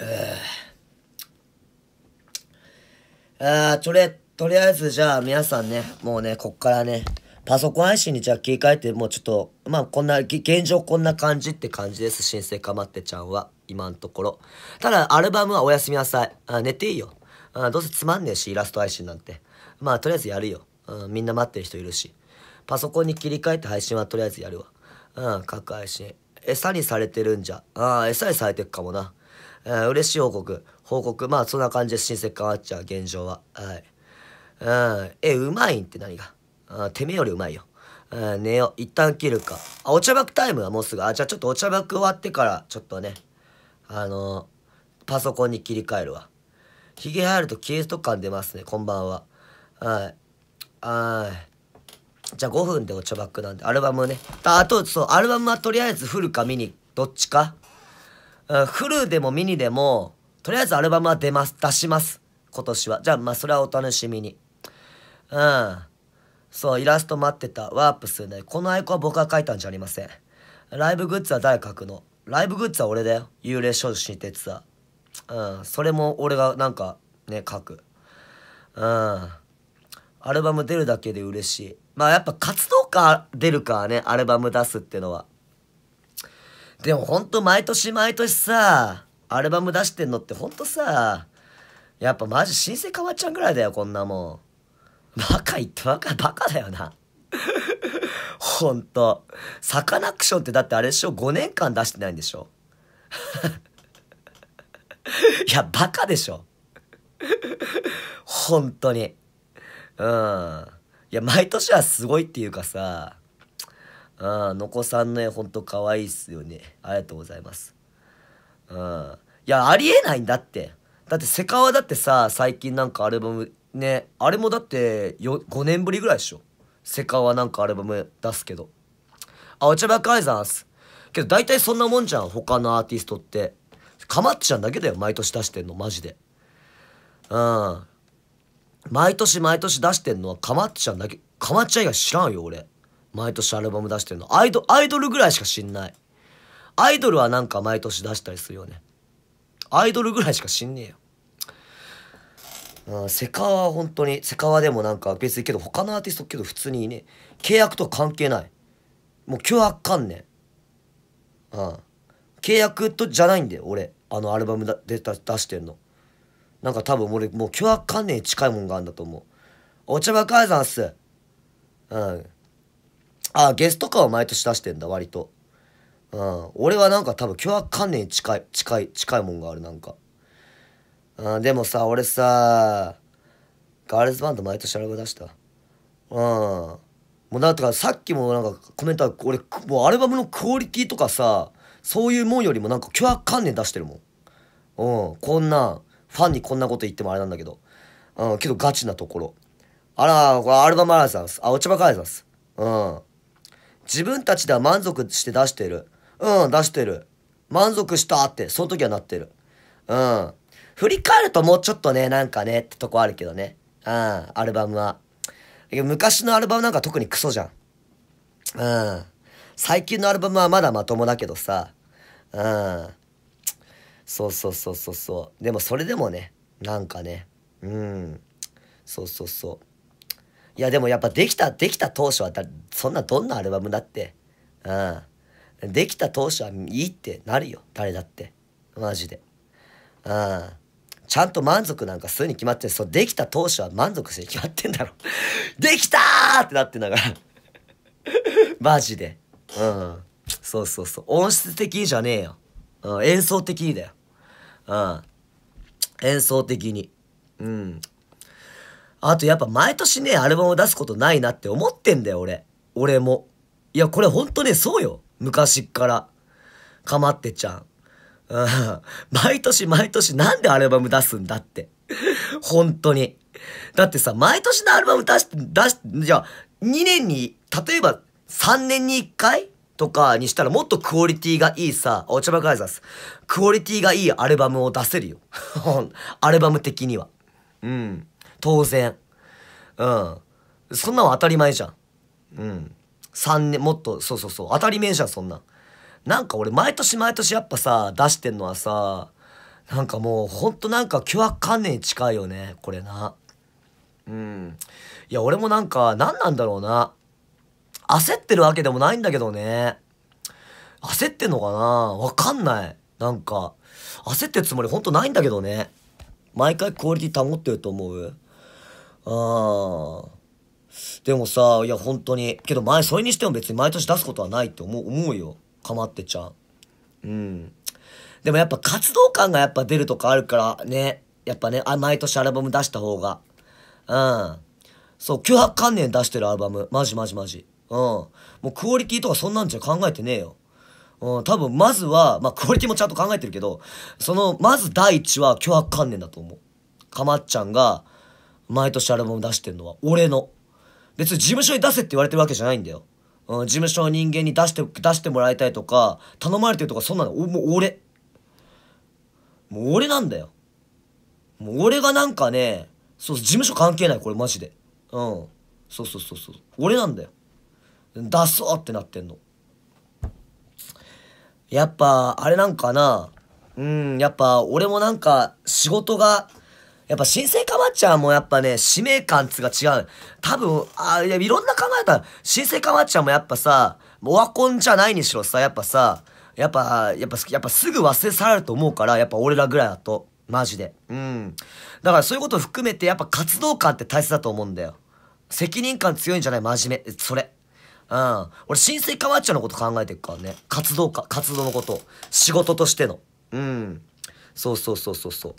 あとりあそれ。とりあえずじゃあ皆さんね、もうね、こっからね、パソコン配信にじゃあ切り替えて、もうちょっと、まあこんな、現状こんな感じって感じです、新生かまってちゃんは、今のところ。ただ、アルバムはおやすみなさい。あ寝ていいよあ。どうせつまんねえし、イラスト配信なんて。まあとりあえずやるよ。うん、みんな待ってる人いるし。パソコンに切り替えて配信はとりあえずやるわ。うん、各配信。餌にされてるんじゃ。ああ、餌にされてるかもな。うん、嬉しい報告、報告。まあ、そんな感じで親戚感あっちゃう、現状は。はい。うん、え、うまいんって何があてめえよりうまいよ。うん、寝よう。一旦切るか。あ、お茶爆タイムはもうすぐ。あ、じゃあちょっとお茶爆終わってから、ちょっとね、あのー、パソコンに切り替えるわ。ヒゲ入るとキリスト感出ますね、こんばんは。はい。はい。じゃあ5分でお茶バックなんで、アルバムね。あと、そう、アルバムはとりあえずフルかミニ、どっちかフルでもミニでも、とりあえずアルバムは出ます、出します。今年は。じゃあ、まあ、それはお楽しみに。うん。そう、イラスト待ってた。ワープするね。このアイコンは僕が描いたんじゃありません。ライブグッズは誰描くのライブグッズは俺だよ。幽霊少女新鉄は。うん。それも俺がなんかね、書く。うん。アルバム出るだけで嬉しい。まあやっぱ活動か出るかね、アルバム出すってのは。でもほんと毎年毎年さ、アルバム出してんのってほんとさ、やっぱマジ新生変わっちゃうぐらいだよ、こんなもん。バカ言ってバカ、バカだよな。ほんと。サカナクションってだってあれでしょ ?5 年間出してないんでしょいや、バカでしょ。本当に。うん。いや、毎年はすごいっていうかさ、うん、のこさんの絵ほんと可愛いっすよね。ありがとうございます。うん。いや、ありえないんだって。だって、セカワだってさ、最近なんかアルバム、ね、あれもだってよ、5年ぶりぐらいでしょ。セカワなんかアルバム出すけど。あ、お茶ばっかりざんす。けど、大体そんなもんじゃん、他のアーティストって。かまっちゃんだけだよ、毎年出してんの、マジで。うん。毎年毎年出してんのはかまっちゃんだけ、かまっちゃん以外知らんよ、俺。毎年アルバム出してるの。アイドアイドルぐらいしか知んない。アイドルはなんか毎年出したりするよね。アイドルぐらいしか知んねえよ。うん、セカは本当に、セカはでもなんか別にけど他のアーティストけど普通にいね契約と関係ない。もう脅迫観念。うん。契約とじゃないんだよ、俺。あのアルバムだで出してんの。なんか多分俺もう脅迫観念に近いもんがあるんだと思う。お茶場海山っす。うん。あ、ゲスト感は毎年出してんだ、割と。うん。俺はなんか多分、脅迫観念に近い、近い、近いもんがある、なんか。うん、でもさ、俺さ、ガールズバンド毎年アルバム出した。うん。もうだかてさっきもなんかコメント俺、もうアルバムのクオリティとかさ、そういうもんよりもなんか脅迫観念出してるもん。うん、こんな、ファンにこんなこと言ってもあれなんだけど。うん、けどガチなところ。あら、これアルバムあらさんす。あ、落ち葉かイザーです。うん。自分たちでは満足して出してる。うん、出してる。満足したって、その時はなってる。うん。振り返るともうちょっとね、なんかね、ってとこあるけどね。うん、アルバムは。昔のアルバムなんか特にクソじゃん。うん。最近のアルバムはまだまともだけどさ。うん。そうそうそうそうそう。でもそれでもね、なんかね。うん。そうそうそう。いやでもやっぱできた、できた当初はだ、そんなどんなアルバムだって。うん。できた当初はいいってなるよ。誰だって。マジで。うん。ちゃんと満足なんかするに決まってそう、できた当初は満足して決まってんだろ。できたーってなってんだから マジで。うん。そうそうそう。音質的じゃねえよ。うん。演奏的だよ。うん。演奏的に。うん。あとやっぱ毎年ね、アルバムを出すことないなって思ってんだよ、俺。俺も。いや、これほんとね、そうよ。昔っから。かまってちゃん。うん。毎年毎年なんでアルバム出すんだって。本当に。だってさ、毎年のアルバム出して、出して、じゃあ、2年に、例えば3年に1回とかにしたらもっとクオリティがいいさ、お茶ばかりです。クオリティがいいアルバムを出せるよ。アルバム的には。うん。当然。うん。そんなの当たり前じゃん。うん。3年、もっと、そうそうそう、当たり前じゃん、そんな。なんか俺、毎年毎年やっぱさ、出してんのはさ、なんかもう、ほんとなんか脅悪観念に近いよね、これな。うん。いや、俺もなんか、何なんだろうな。焦ってるわけでもないんだけどね。焦ってんのかなわかんない。なんか、焦ってるつもりほんとないんだけどね。毎回クオリティ保ってると思ううん。でもさ、いや本当に。けど前、それにしても別に毎年出すことはないって思う、思うよ。かまってちゃん。うん。でもやっぱ活動感がやっぱ出るとかあるからね。やっぱね、あ毎年アルバム出した方が。うん。そう、脅迫観念出してるアルバム。マジマジマジ。うん。もうクオリティとかそんなんじゃ考えてねえよ。うん、多分まずは、まあクオリティもちゃんと考えてるけど、その、まず第一は脅迫観念だと思う。かまっちゃんが、毎年アルバム出してんのは、俺の。別に事務所に出せって言われてるわけじゃないんだよ。うん、事務所の人間に出して、出してもらいたいとか、頼まれてるとか、そんなの、もう俺。もう俺なんだよ。もう俺がなんかね、そう、事務所関係ない、これマジで。うん。そうそうそうそう。俺なんだよ。出そうってなってんの。やっぱ、あれなんかな。うん、やっぱ、俺もなんか、仕事がやっぱ新生かまっちゃんもやっぱね、使命感つが違う。多分、あ、いや、いろんな考えたら、新生かまっちゃんもやっぱさ、オワコンじゃないにしろさ、やっぱさ、やっぱ、やっぱ、やっぱすぐ忘れ去られると思うから、やっぱ俺らぐらいだと。マジで。うん。だからそういうことを含めて、やっぱ活動感って大切だと思うんだよ。責任感強いんじゃない真面目。それ。うん。俺、新生かまっちゃんのこと考えてるからね。活動か、活動のこと。仕事としての。うん。そうそうそうそうそう。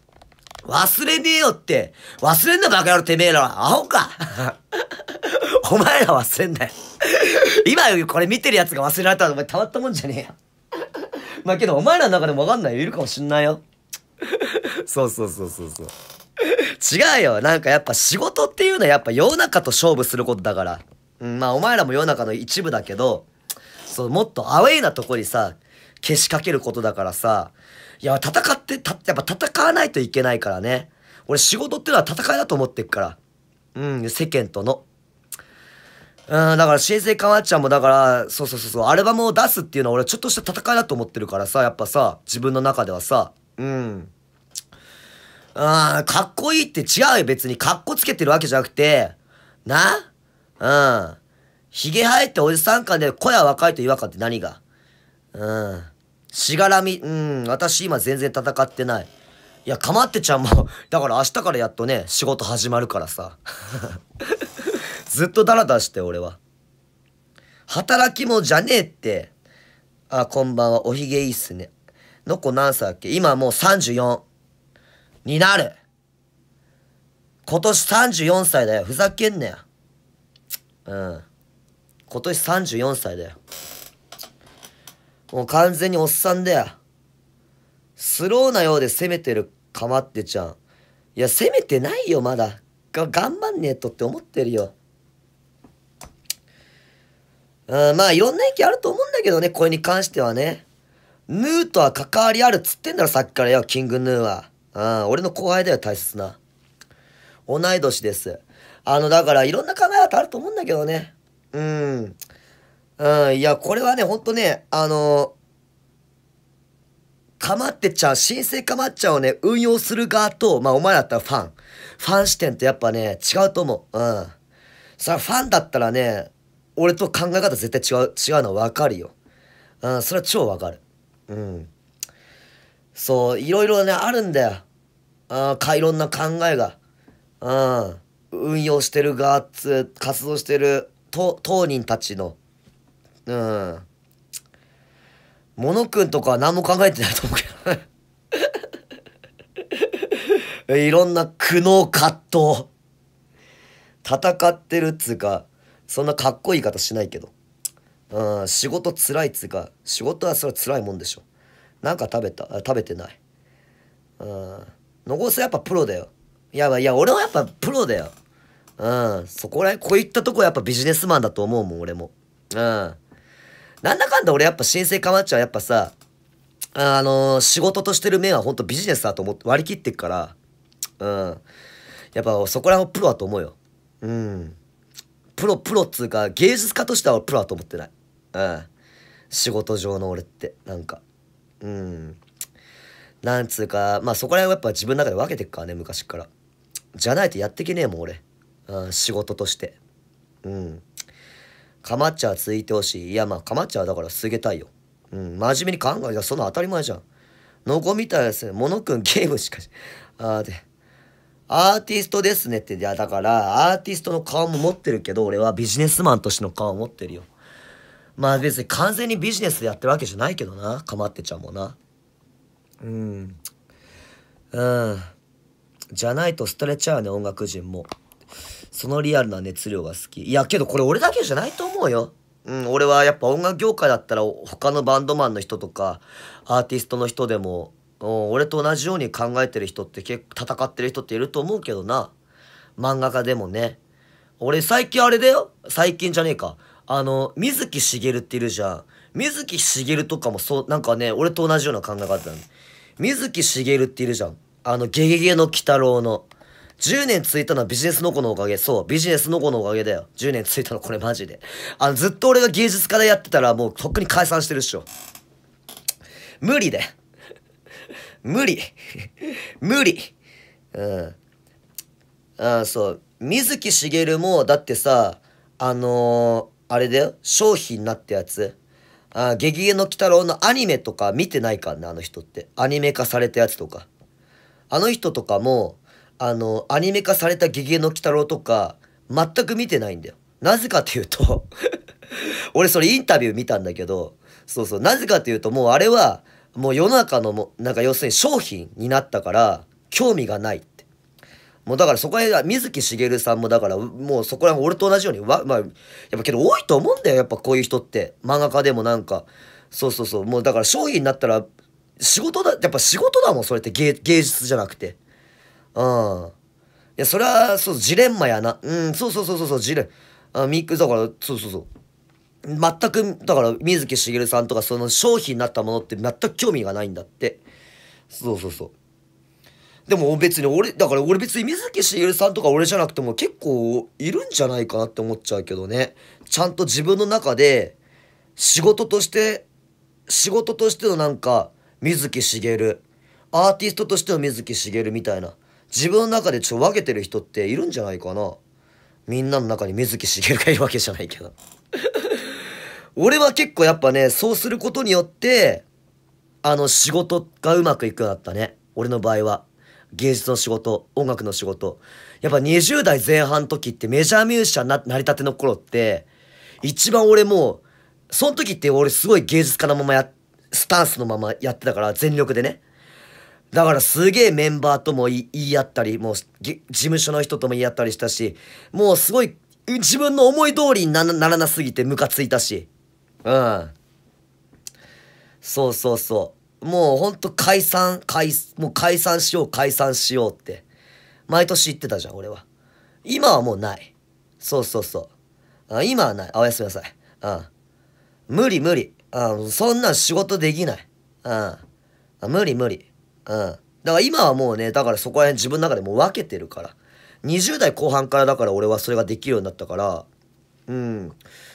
忘れねえよって。忘れんなバカ野郎てめえらは。アホか。お前ら忘れんなよ。今これ見てるやつが忘れられたらお前たまったもんじゃねえよ。まあけどお前らの中でもわかんないいるかもしんないよ。そうそうそうそうそう。違うよ。なんかやっぱ仕事っていうのはやっぱ世の中と勝負することだから。うん、まあお前らも世の中の一部だけど、そう、もっとアウェイなとこにさ、けしかけることだからさ、いや、戦って、た、やっぱ戦わないといけないからね。俺仕事ってのは戦いだと思ってっから。うん、世間との。うん、だから、新生かわっちゃんも、だから、そうそうそうそう、アルバムを出すっていうのは俺ちょっとした戦いだと思ってるからさ、やっぱさ、自分の中ではさ、うん。あかっこいいって違うよ、別に。かっこつけてるわけじゃなくて、なうん。ひげ生えておじさんかで、声は若いと違和感って何がうん。しがらみ、うん、私今全然戦ってない。いや、かまってちゃんも だから明日からやっとね、仕事始まるからさ。ずっとダラダラして、俺は。働きもじゃねえって。あ、こんばんは。おひげいいっすね。のこ何歳だっけ今もう34。になる。今年34歳だよ。ふざけんなよ。うん。今年34歳だよ。もう完全におっさんだよ。スローなようで攻めてるかまってちゃん。いや、攻めてないよ、まだ。が、頑張んねえとって思ってるよ。うん、まあ、いろんな意見あると思うんだけどね、これに関してはね。ヌーとは関わりあるっつってんだろ、さっきからよ、キングヌーは。うん、俺の後輩だよ、大切な。同い年です。あの、だから、いろんな考え方あると思うんだけどね。うん。うん、いや、これはね、ほんとね、あのかまってちゃう、新生かまっちゃうをね、運用する側と、まあお前だったらファン。ファン視点とやっぱね、違うと思う。うん。さはファンだったらね、俺と考え方絶対違う、違うの分かるよ。うん、それは超分かる。うん。そう、いろいろね、あるんだよ。あか、いろんな考えが。うん。運用してる側、活動してる、当人たちの、うん。モノくんとか何も考えてないと思うけど いろんな苦悩葛藤。戦ってるっつうか、そんなかっこいい言い方しないけど。うん、仕事辛いっつうか、仕事はそれは辛いもんでしょ。なんか食べた食べてない。うん。のごやっぱプロだよ。いや、いや、俺はやっぱプロだよ。うん。そこらへん、こういったとこはやっぱビジネスマンだと思うもん、俺も。うん。なんだかんだ俺やっぱ新生かまっちゃうやっぱさ、あのー、仕事としてる面はほんとビジネスだと思って割り切ってっから、うん。やっぱそこら辺プロだと思うよ。うん。プロ、プロっつうか、芸術家としてはプロだと思ってない。うん。仕事上の俺って、なんか。うん。なんつうか、まあそこら辺はやっぱ自分の中で分けてっからね、昔から。じゃないとやってけねえもん、俺。うん、仕事として。うん。かまっちゃついてほしい。いや、まあ、かまっちゃだからすげたいよ。うん、真面目に考えたらそんな当たり前じゃん。のこみたいですね。ものくんゲームしかし、あで、アーティストですねって、いや、だから、アーティストの顔も持ってるけど、俺はビジネスマンとしての顔を持ってるよ。まあ別に完全にビジネスでやってるわけじゃないけどな、かまってちゃうもな。うん。うん。じゃないと捨てれちゃうね、音楽人も。そのリアルな熱量が好き。いや、けどこれ俺だけじゃないと思うよ。うん、俺はやっぱ音楽業界だったら他のバンドマンの人とかアーティストの人でも、うん、俺と同じように考えてる人って結構戦ってる人っていると思うけどな。漫画家でもね。俺最近あれだよ最近じゃねえか。あの、水木しげるっているじゃん。水木しげるとかもそう、なんかね、俺と同じような考え方なね、水木しげるっているじゃん。あの、ゲゲゲの鬼太郎の。10年続いたのはビジネスの子のおかげ。そう、ビジネスの子のおかげだよ。10年続いたのこれマジで。あの、ずっと俺が芸術家でやってたらもうとっくに解散してるっしょ。無理だよ。無理。無理。うん。ああ、そう。水木しげるも、だってさ、あのー、あれだよ。商品になったやつ。あゲゲゲの鬼太郎のアニメとか見てないからね、あの人って。アニメ化されたやつとか。あの人とかも、あの、アニメ化されたゲゲの鬼太郎とか、全く見てないんだよ。なぜかというと 俺それインタビュー見たんだけど、そうそう、なぜかというともうあれは、もう世の中のも、なんか要するに商品になったから、興味がないって。もうだからそこら水木しげるさんもだから、もうそこら辺俺と同じように、わ、まあ、やっぱけど多いと思うんだよ、やっぱこういう人って。漫画家でもなんか、そうそうそう、もうだから商品になったら、仕事だ、やっぱ仕事だもん、それって芸芸術じゃなくて。うん。いや、それは、そう、ジレンマやな。うん、そうそうそうそう、そうジレン。あ、ミック、だから、そうそうそう。全く、だから、水木しげるさんとか、その商品になったものって全く興味がないんだって。そうそうそう。でも別に俺、だから俺別に水木しげるさんとか俺じゃなくても結構いるんじゃないかなって思っちゃうけどね。ちゃんと自分の中で仕事として、仕事としてのなんか、水木しげる、アーティストとしての水木しげるみたいな。自分の中でちょ分けてる人っているんじゃないかな。みんなの中に水木しげるがいるわけじゃないけど俺は結構やっぱね、そうすることによって、あの、仕事がうまくいくようになったね。俺の場合は。芸術の仕事、音楽の仕事。やっぱ20代前半時ってメジャーミュージシャンな、成り立ての頃って、一番俺もう、その時って俺すごい芸術家のままや、スタンスのままやってたから、全力でね。だからすげえメンバーとも言い合ったり、もう事務所の人とも言い合ったりしたし、もうすごい自分の思い通りにならなすぎてムカついたし。うん。そうそうそう。もうほんと解散、解、もう解散しよう、解散しようって。毎年言ってたじゃん、俺は。今はもうない。そうそうそう。あ今はない。あ、おやすみなさい。うん。無理無理。あそんなん仕事できない。うん。無理無理。うん。だから今はもうね、だからそこら辺自分の中でも分けてるから。20代後半からだから俺はそれができるようになったから、うん。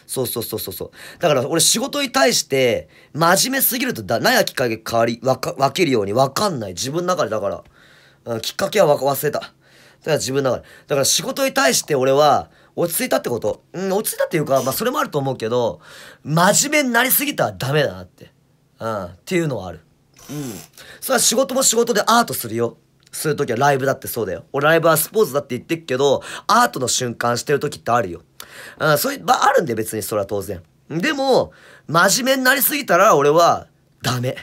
そうそうそうそうそう。だから俺仕事に対して、真面目すぎるとだ、やきっかけ変わり、わか、分けるように分かんない。自分の中でだから、うん、きっかけは忘れた。だから自分の中で。だから仕事に対して俺は、落ち着いたってこと。うん、落ち着いたっていうか、まあそれもあると思うけど、真面目になりすぎたらダメだなって。うん、っていうのはある。うんそれは仕事も仕事でアートするよするときはライブだってそうだよ。俺ライブはスポーツだって言ってっけど、アートの瞬間してるときってあるよ。うん、そういう、場あ、あるんで別にそれは当然。でも、真面目になりすぎたら俺は、ダメ。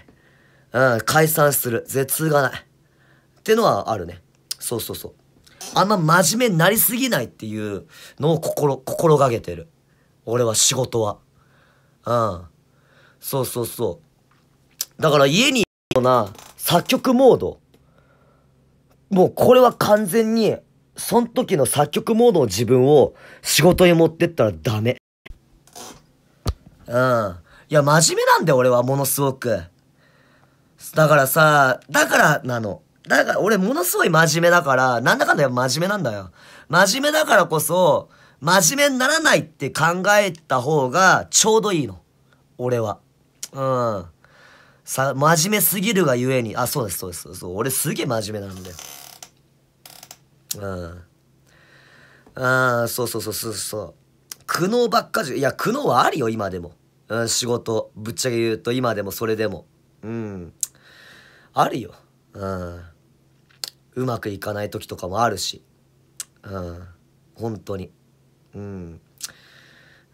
うん、解散する。絶痛がない。ってのはあるね。そうそうそう。あんま真面目になりすぎないっていうのを心、心がけてる。俺は仕事は。うん。そうそうそう。だから家にような作曲モード。もうこれは完全に、その時の作曲モードの自分を仕事に持ってったらダメ。うん。いや、真面目なんだよ、俺は、ものすごく。だからさ、だからなの。だから、俺、ものすごい真面目だから、なんだかんだよ真面目なんだよ。真面目だからこそ、真面目にならないって考えた方が、ちょうどいいの。俺は。うん。さ、真面目すぎるがゆえに、あ、そうです、そうです。そう、俺すげえ真面目なんだよ。うん。ああ、そうそうそうそうそう。苦悩ばっかじゃいや、苦悩はあるよ、今でも。うん、仕事。ぶっちゃけ言うと、今でもそれでも。うん。あるよ。うん。うまくいかない時とかもあるし。うん。本当に。うん。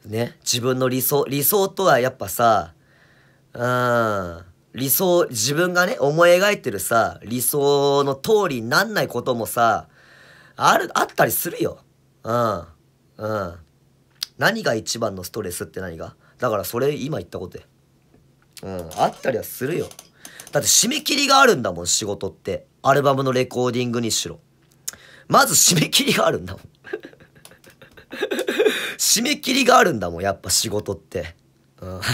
ね。自分の理想、理想とはやっぱさ、うん。理想、自分がね、思い描いてるさ、理想の通りになんないこともさ、ある、あったりするよ。うん。うん。何が一番のストレスって何がだからそれ今言ったことで。うん。あったりはするよ。だって締め切りがあるんだもん、仕事って。アルバムのレコーディングにしろ。まず締め切りがあるんだもん 締め切りがあるんだもん、やっぱ仕事って。うん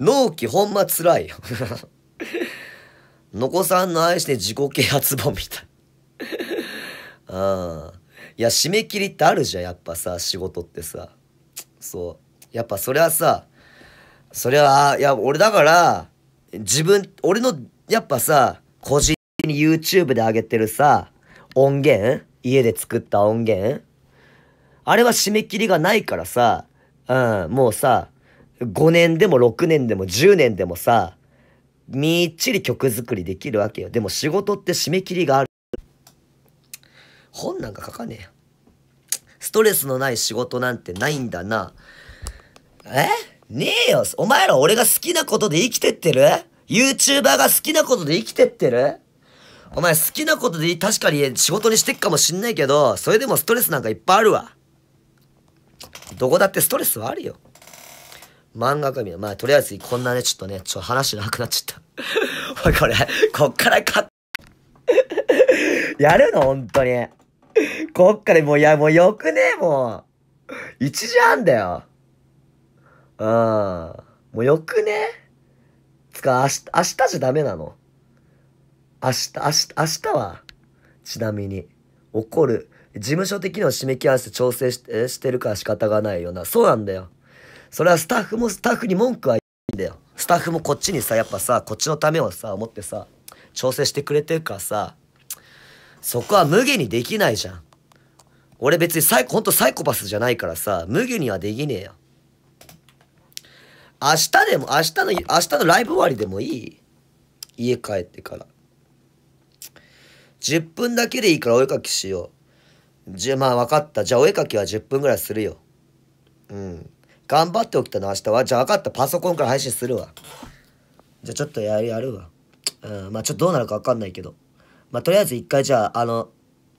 納期ほんまつらいよ。の こさんの愛して自己啓発本みたい。うん。いや、締め切りってあるじゃん、やっぱさ、仕事ってさ。そう。やっぱそれはさ、それは、いや、俺だから、自分、俺の、やっぱさ、個人的に YouTube で上げてるさ、音源家で作った音源あれは締め切りがないからさ、うん、もうさ、5年でも6年でも10年でもさ、みっちり曲作りできるわけよ。でも仕事って締め切りがある。本なんか書かねえよ。ストレスのない仕事なんてないんだな。えねえよ。お前ら俺が好きなことで生きてってる ?YouTuber が好きなことで生きてってるお前好きなことで確かに仕事にしてっかもしんないけど、それでもストレスなんかいっぱいあるわ。どこだってストレスはあるよ。漫画紙は、まあ、とりあえず、こんなね、ちょっとね、ちょ、話なくなっちゃった。おい、これ、こっからか、やるの本当に。こっからもう、いや、もうよくねもう。1時半だよ。うん。もうよくねつか、明日、明日じゃダメなの。明日、明日、明日は、ちなみに、怒る。事務所的には締め切らせて調整してしてるから仕方がないよな。そうなんだよ。それはスタッフもスタッフに文句は言うんだよ。スタッフもこっちにさ、やっぱさ、こっちのためをさ、思ってさ、調整してくれてるからさ、そこは無限にできないじゃん。俺別にサイコ、ほんとサイコパスじゃないからさ、無限にはできねえよ。明日でも、明日の、明日のライブ終わりでもいい家帰ってから。10分だけでいいからお絵描きしよう。じまあ分かった。じゃあお絵描きは10分ぐらいするよ。うん。頑張っておきたの、明日は。じゃあ分かった。パソコンから配信するわ。じゃあちょっとやる、やるわ。うん、まあちょっとどうなるか分かんないけど。まあとりあえず一回じゃあ、あの、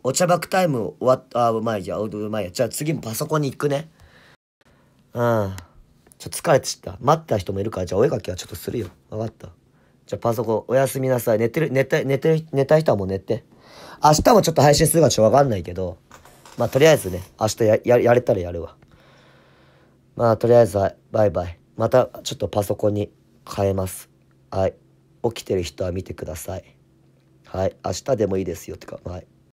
お茶バックタイム終わった、あ、うまいや、うまいや。じゃあ次もパソコンに行くね。うん。ちょっと疲れてた。待った人もいるから、じゃあお絵描きはちょっとするよ。分かった。じゃあパソコン、おやすみなさい。寝てる、寝て、寝てる、寝たい人はもう寝て。明日もちょっと配信するかちょっと分かんないけど、まあとりあえずね、明日や、や、やれたらやるわ。まあ、とりあえずは、バイバイ。また、ちょっとパソコンに変えます。はい。起きてる人は見てください。はい。明日でもいいですよ。とか、